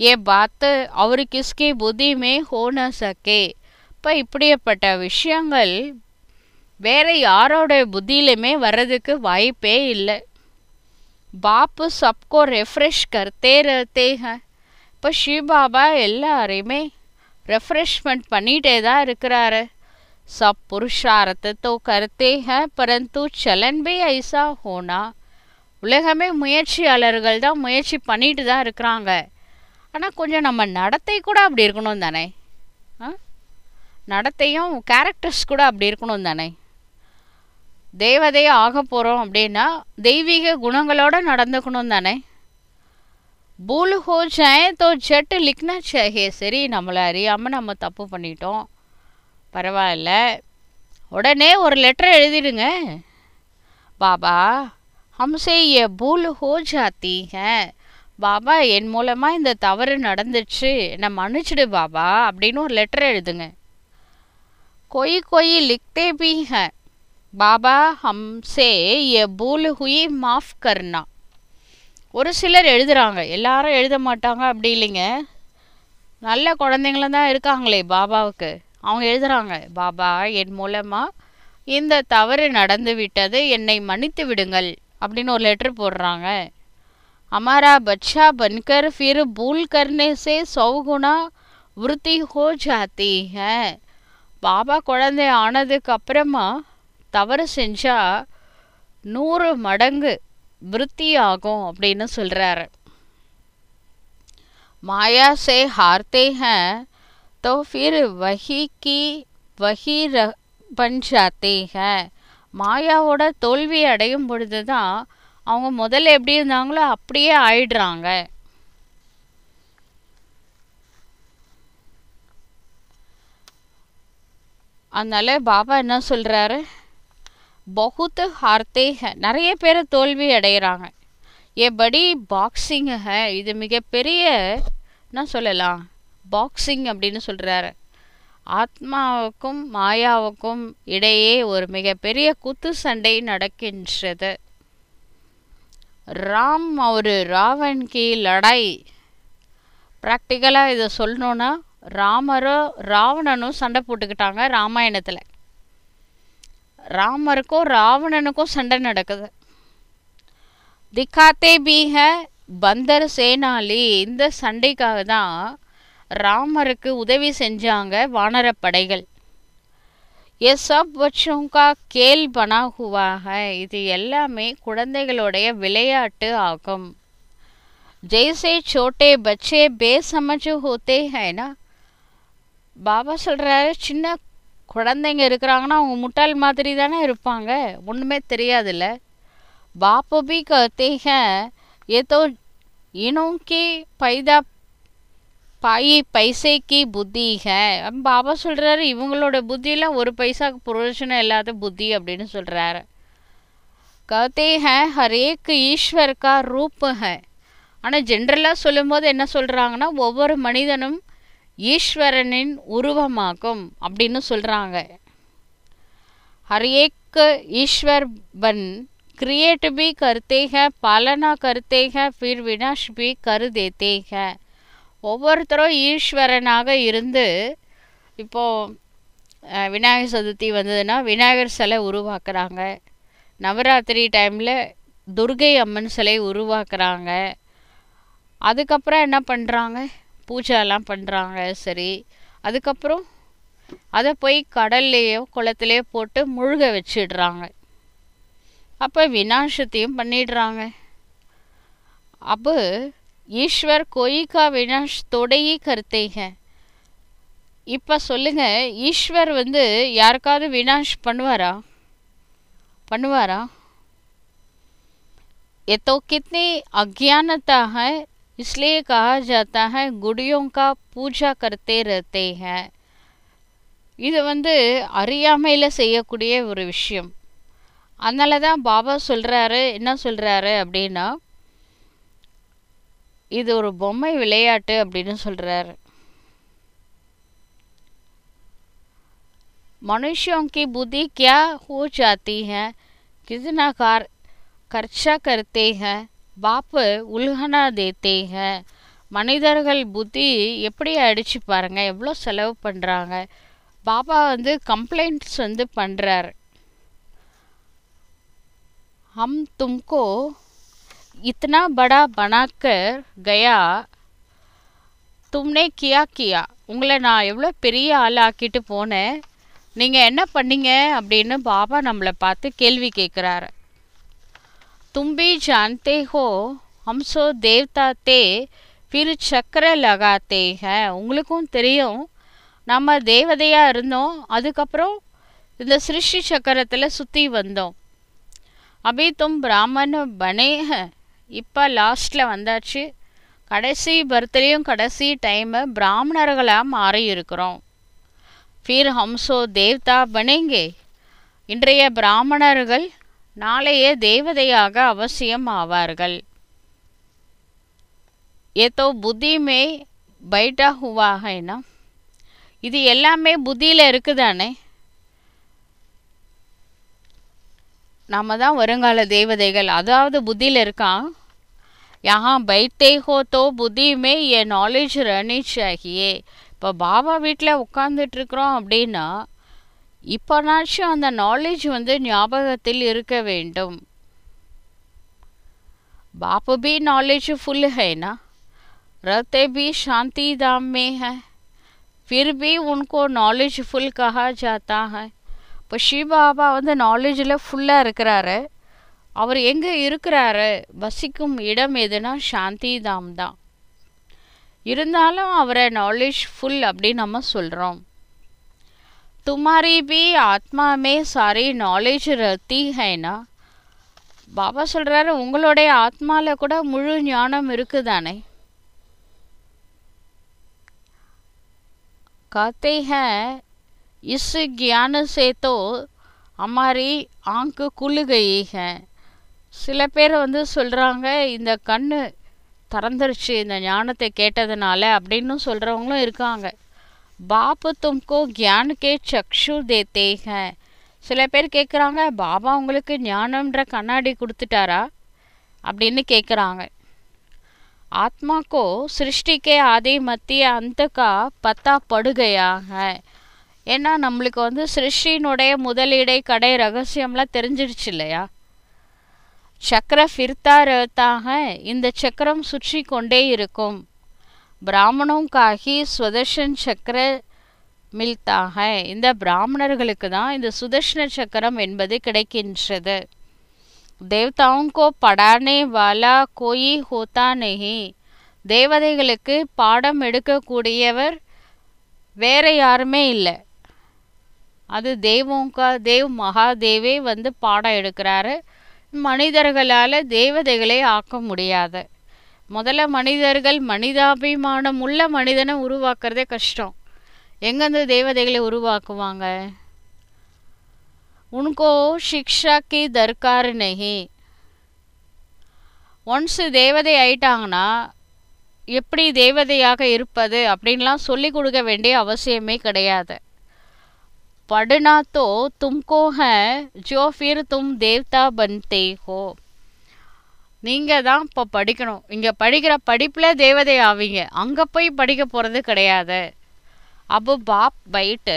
ஏ பாத்து அவர் கிஸ்கி புத்திமே ஹோன சக்கே இப்போ இப்படியப்பட்ட விஷயங்கள் வேறு யாரோட புத்தியிலுமே வர்றதுக்கு வாய்ப்பே இல்லை பாப்பு சப்கோ ரெஃப்ரெஷ் கர்த்தே ரத்தே இப்போ ஷிவ் பாபா எல்லாரையுமே ரெஃப்ரெஷ்மெண்ட் பண்ணிகிட்டே தான் இருக்கிறாரு सब पुरुषार्थ तो करते हैं परंतु चलन भी ऐसा होना உலகமே முயற்சியாளர்கள் தான் முயற்சி பண்ணிட்டு தான் இருக்கிறாங்க ஆனால் கொஞ்சம் நம்ம நடத்தை கூட அப்படி இருக்கணும் தானே நடத்தையும் கேரக்டர்ஸ் கூட அப்படி இருக்கணும் தானே தேவதையாக ஆக போகிறோம் அப்படின்னா தெய்வீக குணங்களோடு நடந்துக்கணும் தானே பூல் ஹோ ஜெட்டு லிக்னா சாஹே சரி நம்மளை அறியாமல் நம்ம தப்பு பண்ணிட்டோம் பரவாயில்ல உடனே ஒரு லெட்டர் எழுதிடுங்க பாபா ஹம்சே ஏ பூல் ஹோ ஜாத்தீங்க பாபா என் மூலமாக இந்த தவறு நடந்துச்சு என்னை மன்னிச்சிடு பாபா அப்படின்னு ஒரு லெட்டர் எழுதுங்க கொய் கொய் லிக்தே பீங்க ஹ பாபா ஹம்சே ஏ பூல் ஹுயி மாஃப் கர்ணா ஒரு சிலர் எழுதுகிறாங்க எல்லாரும் எழுத மாட்டாங்க அப்படி இல்லைங்க நல்ல குழந்தைங்களும் தான் இருக்காங்களே பாபாவுக்கு அவங்க எழுதுறாங்க பாபா என் மூலமா இந்த தவறு நடந்து விட்டது என்னை மன்னித்து விடுங்கள் அப்படின்னு ஒரு லெட்ரு போடுறாங்க அமாரா பட்சா பன்கர் ஃபிர் பூல் கர்னேசே சௌகுணா விருத்தி ஹோ ஜாத்தி ஹே பாபா குழந்தை ஆனதுக்கு அப்புறமா தவறு செஞ்சா நூறு மடங்கு விருத்தி ஆகும் அப்படின்னு சொல்கிறாரு மாயா சே ஹார்த்தே ஹேன் तो फिर वही की वही बन जाते है மாயாவோட தோல்வி அடையும் பொழுது தான் அவங்க முதல்ல எப்படி இருந்தாங்களோ அப்படியே ஆயிடுறாங்க அதனால பாபா என்ன சொல்கிறாரு பகுத்து ஹார்த்தே நிறைய பேர் தோல்வி அடைகிறாங்க என் படி பாக்ஸிங் இது மிகப்பெரிய என்ன சொல்லலாம் பாக்ஸிங் அப்படின்னு சொல்கிறாரு ஆத்மாவுக்கும் மாயாவுக்கும் இடையே ஒரு மிகப்பெரிய குத்து சண்டை நடக்கின்றது ராம் அவர் ராவன் கி லடாய் ப்ராக்டிக்கலாக இதை சொல்லணுன்னா ராமரும் ராவணனும் சண்டை போட்டுக்கிட்டாங்க ராமாயணத்தில் ராமருக்கும் ராவணனுக்கும் சண்டை நடக்குது திக்காத்தே பீக பந்தர் சேனாலி இந்த சண்டைக்காக தான் ராமருக்கு உதவி செஞ்சாங்க வானரப்படைகள் ये सब வச்சோங்கா கேல் பனாகுவாக இது எல்லாமே குழந்தைகளுடைய விளையாட்டு ஆகும் ஜெய்சே சோட்டே பச்சே பேசமச்சு ஹோத்தே ஹேனா பாபா சொல்கிறாரு சின்ன குழந்தைங்க இருக்கிறாங்கன்னா அவங்க முட்டாள் மாதிரி தானே இருப்பாங்க ஒன்றுமே தெரியாதுல்ல பாப்போ பி ஏதோ हैं பைதா பாயி பைசைக்கு புத்திக பாபா சொல்கிறாரு இவங்களோட புத்தியில் ஒரு பைசாக்கு புரோஜனம் இல்லாத புத்தி அப்படின்னு சொல்கிறாரு कहते हैं ஹரேக் एक ईश्वर का ஆனால் ஜென்ரலாக சொல்லும்போது என்ன சொல்கிறாங்கன்னா ஒவ்வொரு மனிதனும் ஈஸ்வரனின் உருவமாகும் அப்படின்னு சொல்கிறாங்க ஹரேக் ஈஸ்வர் பன் கிரியேட்டிவி பி கருத்தேக பலனா கருத்தேக பிர் வினாஷ் பி கரு ஒவ்வொருத்தரும் ஈஸ்வரனாக இருந்து இப்போது விநாயகர் சதுர்த்தி வந்ததுன்னா விநாயகர் சிலை உருவாக்குறாங்க நவராத்திரி டைமில் துர்கை அம்மன் சிலை உருவாக்குறாங்க அதுக்கப்புறம் என்ன பண்ணுறாங்க பூஜாலாம் பண்ணுறாங்க சரி அதுக்கப்புறம் அதை போய் கடல்லையோ குளத்துலையோ போட்டு முழுக வச்சிடுறாங்க அப்போ விநாசத்தையும் பண்ணிடுறாங்க அப்போ ஈஸ்வர் கொய்கா का विनाश तोड़े இப்போ சொல்லுங்கள் ஈஸ்வர் வந்து யாருக்காவது வினாஷ் பண்ணுவாரா பண்ணுவாரா எத்தோ கித்னி कितनी இஸ்லேயே கா ஜாத்தாக குடியோங்கா பூஜா கருத்தே ரத்தேக இது வந்து அறியாமையில் செய்யக்கூடிய ஒரு விஷயம் அதனால தான் பாபா சொல்கிறாரு என்ன சொல்கிறாரு அப்படின்னா இது ஒரு பொம்மை விளையாட்டு அப்படின்னு சொல்கிறார் मनुष्यों கி बुद्धि கியா ஹூ जाती है कितना कार खर्चा करते हैं உல்கனா தேத்தே மனிதர்கள் புத்தி எப்படி அடிச்சு பாருங்க எவ்வளோ செலவு பண்ணுறாங்க பாபா வந்து கம்ப்ளைண்ட்ஸ் வந்து பண்ணுறார் ஹம் தும்கோ இத்தனா படா பனாக்கர் கயா தும்னே கியா கியா உங்களை நான் எவ்வளோ பெரிய ஆளாக்கிட்டு போனேன் நீங்கள் என்ன பண்ணீங்க அப்படின்னு பாபா நம்மளை பார்த்து கேள்வி கேட்குறாரு தும்பி ஜான்தே ஹோ ஹம்சோ தேவ்தா தே பிரு சக்கர லகாத்தே ஹ உங்களுக்கும் தெரியும் நம்ம தேவதையாக இருந்தோம் அதுக்கப்புறம் இந்த சிருஷ்டி சக்கரத்தில் சுற்றி வந்தோம் அபி தும் பிராமண பனே இப்போ லாஸ்ட்டில் வந்தாச்சு கடைசி பர்த்லேயும் கடைசி டைமு பிராமணர்களாக மாறி இருக்கிறோம் ஃபீர் ஹம்சோ தேவ்தா பனேங்கே இன்றைய பிராமணர்கள் நாளைய தேவதையாக அவசியம் ஆவார்கள் ஏதோ புத்திமே பைட்டா ஹுவாகனா இது எல்லாமே புத்தியில் இருக்குதானே நாம் தான் வருங்கால தேவதைகள் அதாவது புத்தியில் இருக்கான் यहाँ बैठते हो புதிமே बुद्धि நாலேஜ் ரனிச் ஆகியே இப்போ பாபா வீட்டில் உட்காந்துட்ருக்குறோம் அப்படின்னா இப்போனாச்சும் அந்த நாலேஜ் வந்து ஞாபகத்தில் இருக்க வேண்டும் बाप பி நாலேஜ் ஃபுல் ஹைனா ना रहते भी शांति धाम में है फिर भी उनको नॉलेज फुल कहा இப்போ ஷிவ பாபா வந்து நாலேஜில் ஃபுல்லாக இருக்கிறாரு அவர் எங்கே இருக்கிறாரு வசிக்கும் இடம் எதுனா சாந்தி தாம் தான் இருந்தாலும் அவரை நாலேஜ் ஃபுல் அப்படின்னு நம்ம சொல்கிறோம் துமாரி பி आत्मा சாரி நாலேஜ் नॉलेज ஹைனா பாபா சொல்கிறாரு உங்களுடைய ஆத்மாவில் கூட முழு ஞானம் இருக்குதானே कहते हैं इस ज्ञान से तो हमारी आंख சில பேர் வந்து சொல்கிறாங்க இந்த கண் திறந்துருச்சு இந்த ஞானத்தை கேட்டதுனால அப்படின்னு சொல்கிறவங்களும் இருக்காங்க பாபு தும்கோ கியானுக்கே சக்ஷு தேக சில பேர் கேட்குறாங்க பாபா உங்களுக்கு ஞானம்ன்ற கண்ணாடி கொடுத்துட்டாரா அப்படின்னு கேட்குறாங்க ஆத்மாக்கோ சிருஷ்டிக்கே ஆதி மத்திய அந்தக்கா பத்தா படுகையாக ஏன்னா நம்மளுக்கு வந்து சிருஷ்டினுடைய முதலீடை கடை ரகசியம்லாம் தெரிஞ்சிருச்சு இல்லையா சக்கர ஃபிர்த்தா ரத்தாக இந்த சக்கரம் சுற்றி கொண்டே இருக்கும் பிராமணம் காகி சுதர்ஷன் சக்கர மில்தாக இந்த பிராமணர்களுக்கு தான் இந்த சுதர்ஷன சக்கரம் என்பது கிடைக்கின்றது தேவதாவும் படானே வாலா கோயி ஹோதா நெஹி தேவதைகளுக்கு பாடம் எடுக்கக்கூடியவர் வேற யாருமே இல்லை அது தேவோங்கா தேவ் மகாதேவே வந்து பாடம் எடுக்கிறாரு மனிதர்களால் தேவதைகளை ஆக்க முடியாது முதல்ல மனிதர்கள் மனிதாபிமானம் உள்ள மனிதனை உருவாக்குறதே கஷ்டம் எங்கேருந்து தேவதைகளை உருவாக்குவாங்க உனக்கோ கி தர்காரு நெகி ஒன்ஸ் தேவதை ஆயிட்டாங்கன்னா எப்படி தேவதையாக இருப்பது அப்படின்லாம் சொல்லிக் கொடுக்க வேண்டிய அவசியமே கிடையாது पढ़ना तो तुमको है जो फिर तुम देवता बनते हो நீங்கள் தான் இப்போ படிக்கணும் இங்கே படிக்கிற படிப்பில் தேவதை ஆவீங்க அங்கே போய் படிக்க போகிறது கிடையாது அப்போ பாப் பைட்டு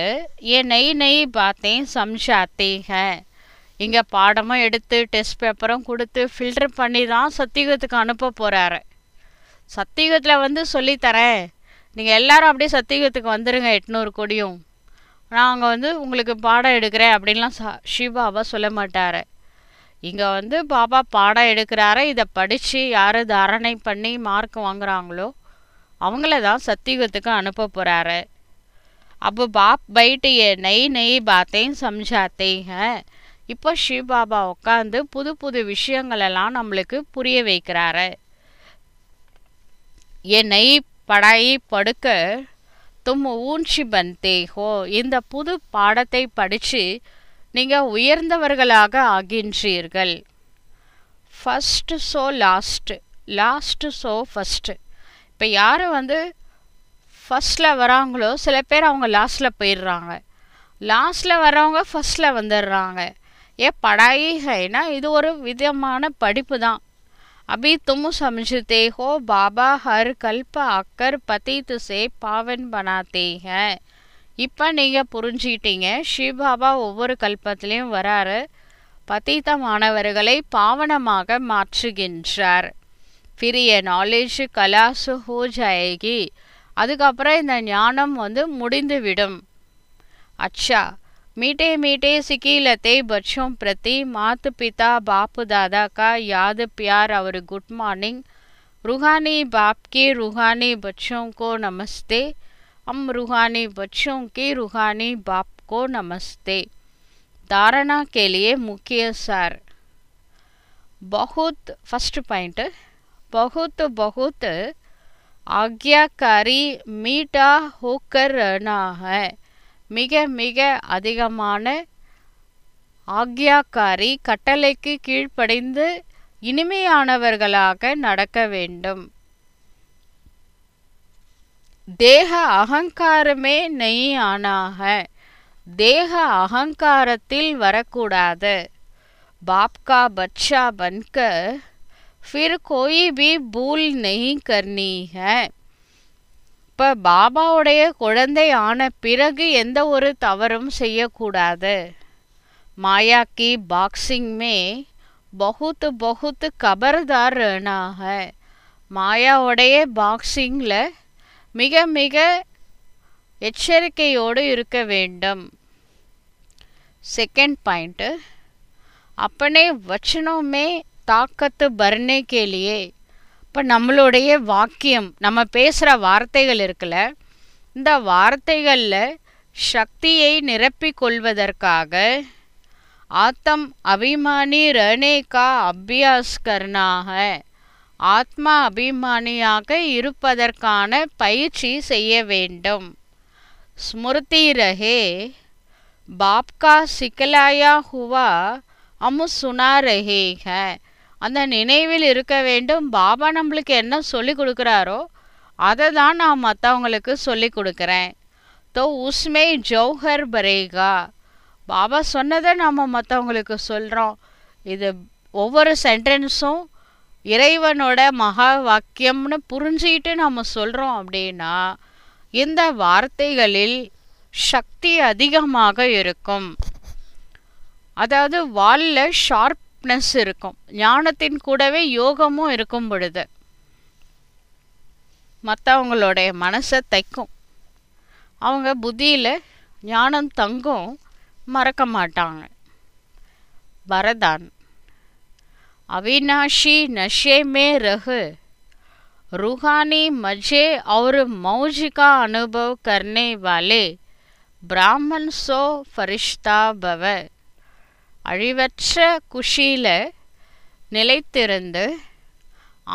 ஏ நெய் நெய் பார்த்தேன் சம்சாத்தீங்க இங்கே பாடமும் எடுத்து டெஸ்ட் பேப்பரும் கொடுத்து ஃபில்டர் பண்ணி தான் சத்தியுகத்துக்கு அனுப்ப போகிறாரு சத்தியுகத்தில் வந்து சொல்லித்தரேன் நீங்கள் எல்லாரும் அப்படியே சத்தியுகத்துக்கு வந்துடுங்க எட்நூறு கோடியும் நாங்கள் வந்து உங்களுக்கு பாடம் எடுக்கிறேன் அப்படின்லாம் சா சிவாவை சொல்ல மாட்டார் இங்கே வந்து பாபா பாடம் எடுக்கிறாரு இதை படித்து யார் தாரணை பண்ணி மார்க் வாங்குகிறாங்களோ அவங்கள தான் சத்தியுகத்துக்கு அனுப்ப போகிறாரு அப்போ பாப் பைட்டு நெய் நெய் பார்த்தேன் சம்ஜாத்தேங்க இப்போ பாபா உட்காந்து புது புது விஷயங்களெல்லாம் நம்மளுக்கு புரிய வைக்கிறாரு என் நெய் படாயி படுக்க தும் ஊன்ஷி பந்தேகோ இந்த புது பாடத்தை படித்து நீங்கள் உயர்ந்தவர்களாக ஆகின்றீர்கள் ஃபஸ்ட்டு ஸோ லாஸ்ட்டு லாஸ்ட்டு ஸோ ஃபஸ்ட்டு இப்போ யார் வந்து ஃபஸ்ட்டில் வராங்களோ சில பேர் அவங்க லாஸ்ட்டில் போயிடுறாங்க லாஸ்ட்டில் வரவங்க ஃபஸ்ட்டில் வந்துடுறாங்க ஏ படாயினா இது ஒரு விதமான படிப்பு தான் अभी तुम समझते हो बाबा हर கல்ப அக்கர் பதீத்துசே பாவன் பனாத்தேக இப்போ நீங்கள் புரிஞ்சிட்டீங்க ஸ்ரீபாபா ஒவ்வொரு கல்பத்திலையும் வராரு பதீத்த மாணவர்களை பாவனமாக மாற்றுகின்றார் பிரிய நாலேஜ் கலாசு ஹோ ஜாயகி அதுக்கப்புறம் இந்த ஞானம் வந்து முடிந்துவிடும் அச்சா मीठे मीठे सिकी लते बच्चों प्रति मात पिता बाप दादा का याद प्यार और गुड मॉर्निंग रूहानी बाप के रूहानी बच्चों को नमस्ते हम रूहानी बच्चों के रूहानी बाप को नमस्ते धारणा के लिए मुख्य सार बहुत फर्स्ट पॉइंट बहुत बहुत आज्ञाकारी मीठा होकर रहना है மிக மிக அதிகமான ஆக்யாக்காரி கட்டளைக்கு கீழ்ப்படிந்து இனிமையானவர்களாக நடக்க வேண்டும் தேக அகங்காரமே நெய்யானாக தேக அகங்காரத்தில் வரக்கூடாது பாப்கா பட்சா பன்க ஃபிர் கோயி பி பூல் நெய் नहीं அப்போ பாபாவுடைய குழந்தை ஆன பிறகு எந்த ஒரு தவறும் செய்யக்கூடாது மாயாக்கி की बॉक्सिंग பகுத்து பகுத்து बहुत खबरदार மாயாவுடைய பாக்ஸிங்கில் மிக மிக எச்சரிக்கையோடு இருக்க வேண்டும் செகண்ட் பாயிண்ட்டு அப்பனே வச்சனோமே தாக்கத்து பர்னே கேலியே இப்போ நம்மளுடைய வாக்கியம் நம்ம பேசுகிற வார்த்தைகள் இருக்குல்ல இந்த வார்த்தைகளில் சக்தியை நிரப்பிக் கொள்வதற்காக ஆத்தம் அபிமானி ரணேகா அபியாஸ்கர்னாக ஆத்மா அபிமானியாக இருப்பதற்கான பயிற்சி செய்ய வேண்டும் ஸ்மிருதி ரஹே பாப்கா சிக்கலாயா ஹுவா அமு சுனா ரஹேக அந்த நினைவில் இருக்க வேண்டும் பாபா நம்மளுக்கு என்ன சொல்லி கொடுக்குறாரோ அதை தான் நான் மற்றவங்களுக்கு சொல்லி கொடுக்குறேன் தோ உஸ்மே ஜௌஹர் பரேகா பாபா சொன்னதை நாம் மற்றவங்களுக்கு சொல்கிறோம் இது ஒவ்வொரு சென்டென்ஸும் இறைவனோட மகா வாக்கியம்னு புரிஞ்சுக்கிட்டு நம்ம சொல்கிறோம் அப்படின்னா இந்த வார்த்தைகளில் சக்தி அதிகமாக இருக்கும் அதாவது வாலில் ஷார்ப் அப்ட்னஸ் இருக்கும் ஞானத்தின் கூடவே யோகமும் இருக்கும் பொழுது மற்றவங்களுடைய மனசை தைக்கும் அவங்க புத்தியில் ஞானம் தங்கும் மறக்க மாட்டாங்க வரதான் அவினாஷி நஷே மே ரகு ருஹானி மஜே அவர் மௌஜிகா அனுபவ கர்னே வாலே பிராமன் சோ ஃபரிஷ்தா பவ அழிவற்ற குஷியில் நிலைத்திருந்து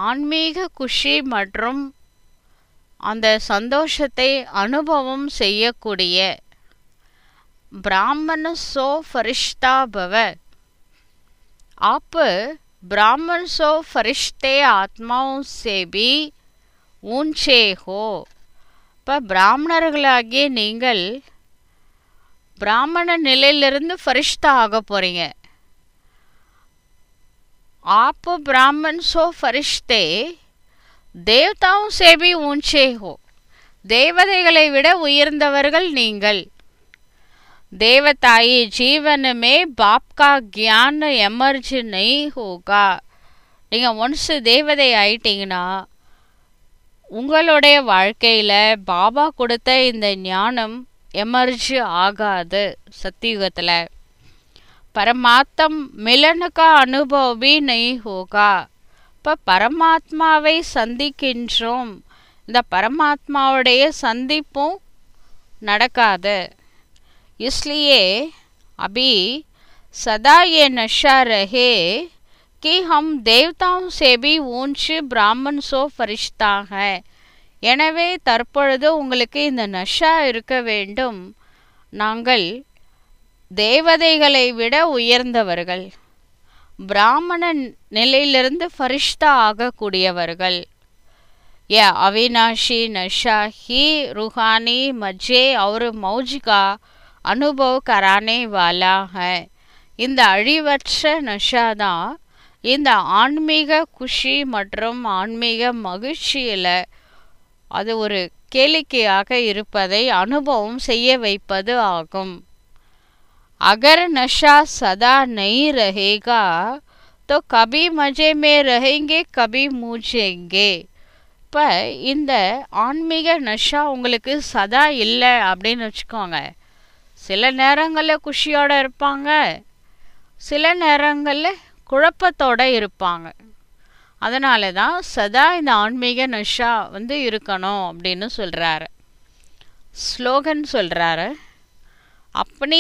ஆன்மீக குஷி மற்றும் அந்த சந்தோஷத்தை அனுபவம் செய்யக்கூடிய பிராமண சோ ஃபரிஷ்தா பவ आप ब्राह्मण சோ फरिश्ते ஆத்மாவும் சேபி ஊஞ்சேகோ இப்போ பிராமணர்களாகிய நீங்கள் பிராமண நிலையிலிருந்து ஃபரிஷ்தா ஆக போகிறீங்க आप பிராமன்ஸோ ஃபரிஷ்தே தேவ்தாவும் தேவதாவும் சேபி ஊஞ்சேகோ தேவதைகளை விட உயர்ந்தவர்கள் நீங்கள் தேவதாயி ஜீவனமே பாப்கா கியான் எமர்ஜி நெய் ஹோகா நீங்கள் ஒன்ஸ் தேவதை ஆயிட்டீங்கன்னா உங்களுடைய வாழ்க்கையில் பாபா கொடுத்த இந்த ஞானம் எமர்ஜ் ஆகாது சத்தியுகத்தில் பரமாத்தம் மிலனுக்கா அனுபவி நெய் ஹோகா இப்போ பரமாத்மாவை சந்திக்கின்றோம் இந்த பரமாத்மாவுடைய சந்திப்பும் நடக்காது இஸ்லியே அபி சதா ஏ நஷா ரஹே கி ஹம் தேவ்தாவும் சேபி ஊன்ச்சு பிராமன்ஸோ சோ ஃபரிஷ்தாக எனவே தற்பொழுது உங்களுக்கு இந்த நஷா இருக்க வேண்டும் நாங்கள் தேவதைகளை விட உயர்ந்தவர்கள் பிராமணன் நிலையிலிருந்து ஃபரிஷ்தா ஆகக்கூடியவர்கள் ஏ அவினாஷி நஷா ஹி ருஹானி மஜே ಅವರು மௌஜிகா அனுபவ் கரானே வாலாக இந்த அழிவற்ற நஷா தான் இந்த ஆன்மீக குஷி மற்றும் ஆன்மீக மகிழ்ச்சியில் அது ஒரு கேளிக்கையாக இருப்பதை அனுபவம் செய்ய வைப்பது ஆகும் அகர் நஷா சதா நெய் ரஹேகா தோ கபி மஜே மே ரஹேங்கே கபி மூஜேங்கே இப்போ இந்த ஆன்மீக நஷா உங்களுக்கு சதா இல்லை அப்படின்னு வச்சுக்கோங்க சில நேரங்களில் குஷியோடு இருப்பாங்க சில நேரங்களில் குழப்பத்தோடு இருப்பாங்க அதனால தான் சதா இந்த ஆன்மீக நஷா வந்து இருக்கணும் அப்படின்னு சொல்கிறாரு ஸ்லோகன் சொல்கிறாரு அப்படி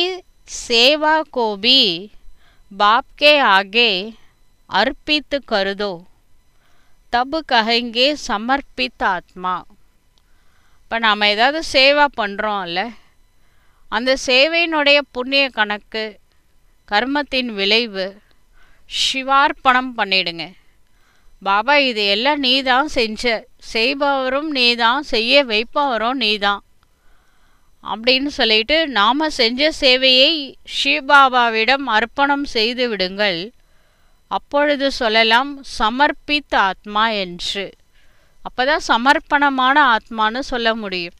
சேவா கோபி பாப்கே ஆகே அர்ப்பித்து கருதோ தபு கஹங்கே சமர்ப்பித்த ஆத்மா இப்போ நாம் ஏதாவது சேவா பண்ணுறோம்ல அந்த சேவையினுடைய புண்ணிய கணக்கு கர்மத்தின் விளைவு சிவார்ப்பணம் பண்ணிடுங்க பாபா இது எல்லாம் நீ தான் செஞ்ச செய்பவரும் நீ தான் செய்ய வைப்பவரும் நீ தான் அப்படின்னு சொல்லிட்டு நாம் செஞ்ச சேவையை ஸ்ரீபாபாவிடம் அர்ப்பணம் செய்து விடுங்கள் அப்பொழுது சொல்லலாம் சமர்ப்பித்த ஆத்மா என்று அப்போதான் சமர்ப்பணமான ஆத்மான்னு சொல்ல முடியும்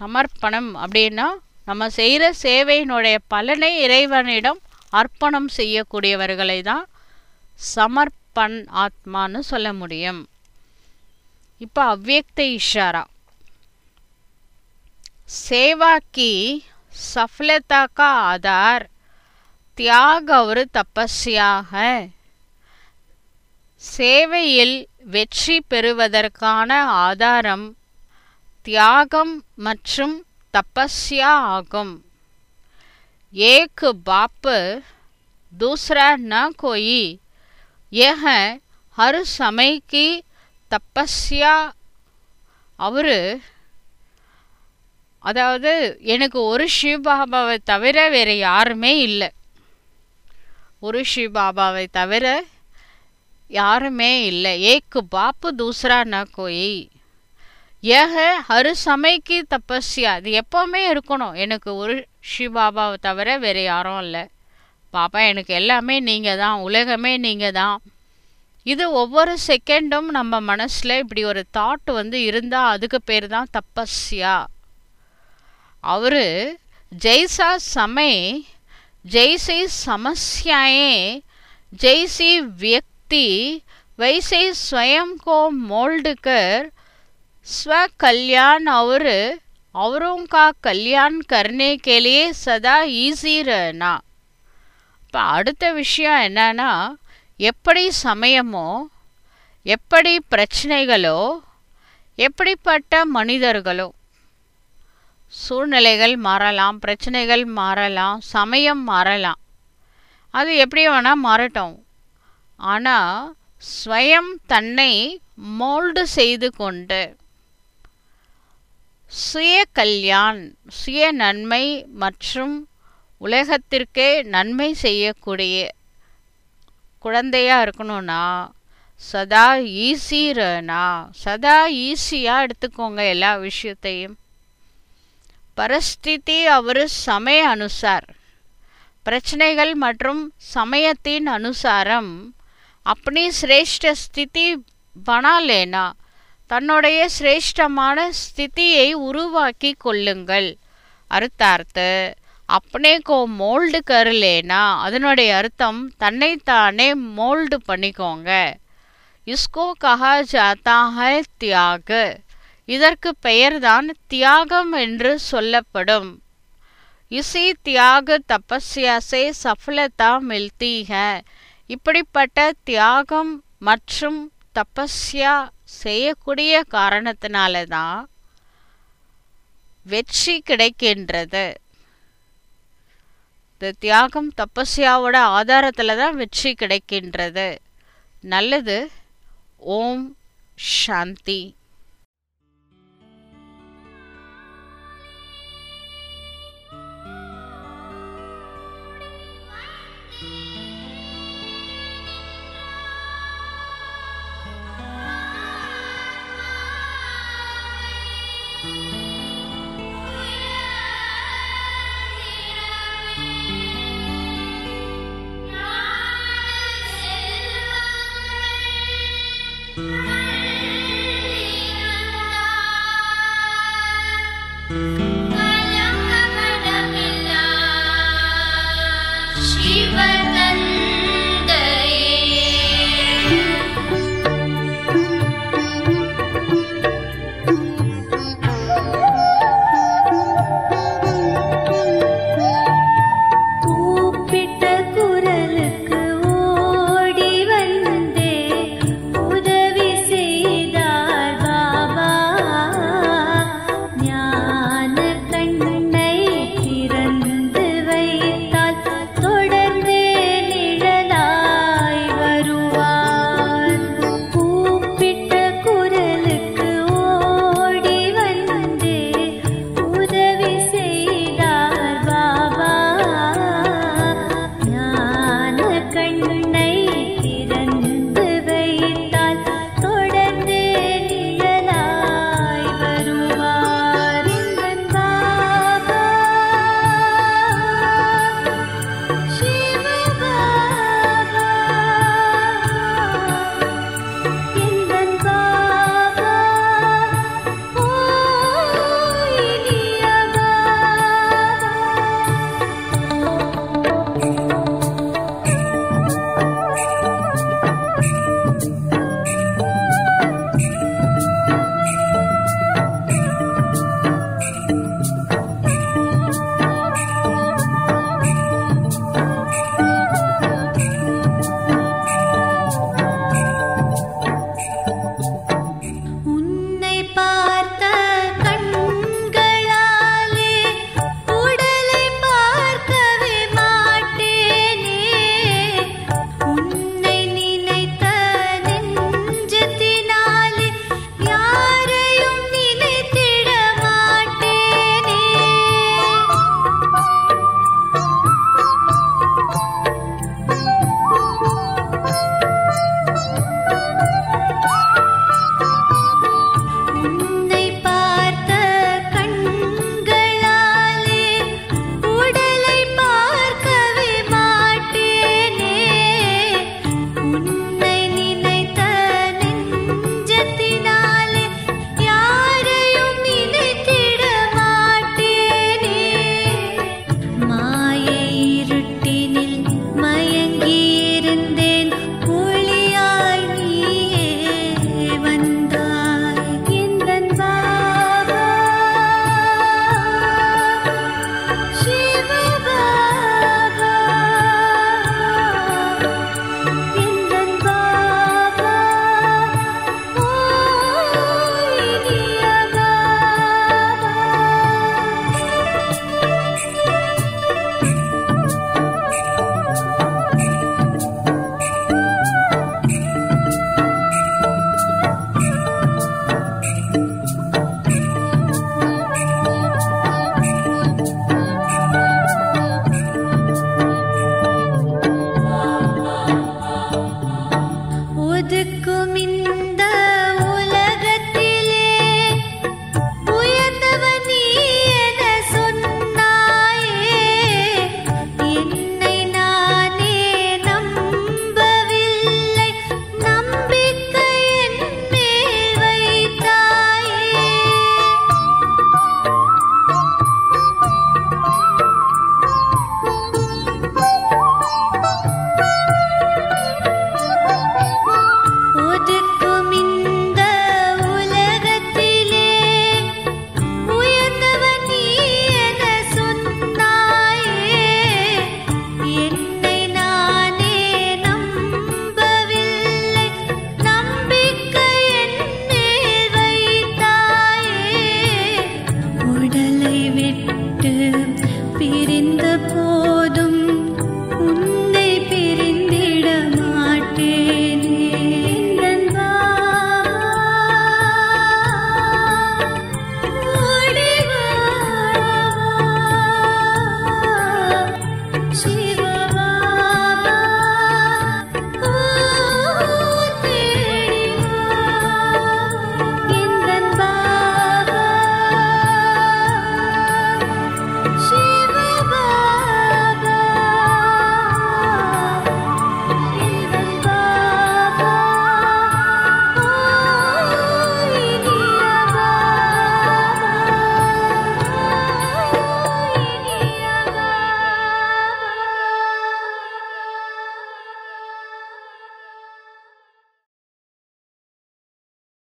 சமர்ப்பணம் அப்படின்னா நம்ம செய்கிற சேவையினுடைய பலனை இறைவனிடம் அர்ப்பணம் செய்யக்கூடியவர்களை தான் சமர்ப்பண் ஆத்மான்னு சொல்ல முடியும் இப்போ ಅವ್ಯಕ್ತ இஷாரா சேவாக்கி की ஆதார் தியாக ஒரு தபஸ்யாக சேவையில் வெற்றி பெறுவதற்கான ஆதாரம் தியாகம் மற்றும் தபஸ்யா ஆகும் ஏக்கு பாப்பு தூசரா ந கோயி ஏக அரு சமைக்கு தப்பஸ்யா அவர் அதாவது எனக்கு ஒரு பாபாவை தவிர வேறு யாருமே இல்லை ஒரு பாபாவை தவிர யாருமே இல்லை ஏக்கு பாப்பு தூசரா ந கோயி ஏக ஹரு சமைக்கு தப்பஸ்யா அது எப்போவுமே இருக்கணும் எனக்கு ஒரு பாபாவை தவிர வேறு யாரும் இல்லை பாப்பா எனக்கு எல்லாமே நீங்கள் தான் உலகமே நீங்கள் தான் இது ஒவ்வொரு செகண்டும் நம்ம மனசில் இப்படி ஒரு தாட் வந்து இருந்தால் அதுக்கு பேர் தான் தப்பஸ்யா அவர் ஜெய்சா சமே ஜெய்சி சமஸ்யாயே ஜெய்சி வியக்தி வைசை ஸ்வயம் கோ மோல்டுக்கர் ஸ்வ கல்யாண் அவரு और கல்யாண் கர்ணே कल्याण சதா के இப்போ அடுத்த விஷயம் என்னன்னா எப்படி சமயமோ எப்படி பிரச்சனைகளோ எப்படிப்பட்ட மனிதர்களோ சூழ்நிலைகள் மாறலாம் பிரச்சனைகள் மாறலாம் சமயம் மாறலாம் அது எப்படி வேணால் மாறட்டும் ஆனால் ஸ்வயம் தன்னை மோல்டு செய்து கொண்டு சுய கல்யாண் சுய நன்மை மற்றும் உலகத்திற்கே நன்மை செய்யக்கூடிய குழந்தையாக இருக்கணும்னா சதா ஈஸினா சதா ஈஸியாக எடுத்துக்கோங்க எல்லா விஷயத்தையும் பரஸ்தி அவர் சமய அனுசார் பிரச்சனைகள் மற்றும் சமயத்தின் அனுசாரம் அப்படி சிரேஷ்ட ஸ்திதி பனாலேனா தன்னுடைய சிரேஷ்டமான ஸ்திதியை உருவாக்கி கொள்ளுங்கள் அறுத்தார்த்து கோ மோல்டு கருலேனா அதனுடைய அர்த்தம் தன்னைத்தானே மோல்டு பண்ணிக்கோங்க இஸ்கோ கஹா ஜாத்தா ஹை தியாக இதற்கு பெயர்தான் தியாகம் என்று சொல்லப்படும் இசி தியாக தபஸ்யாசே சஃலதா மில்தி இப்படிப்பட்ட தியாகம் மற்றும் தபஸ்யா செய்யக்கூடிய காரணத்தினால தான் வெற்றி கிடைக்கின்றது இந்த தியாகம் தபஸ்யாவோட ஆதாரத்தில் தான் வெற்றி கிடைக்கின்றது நல்லது ஓம் சாந்தி Bye.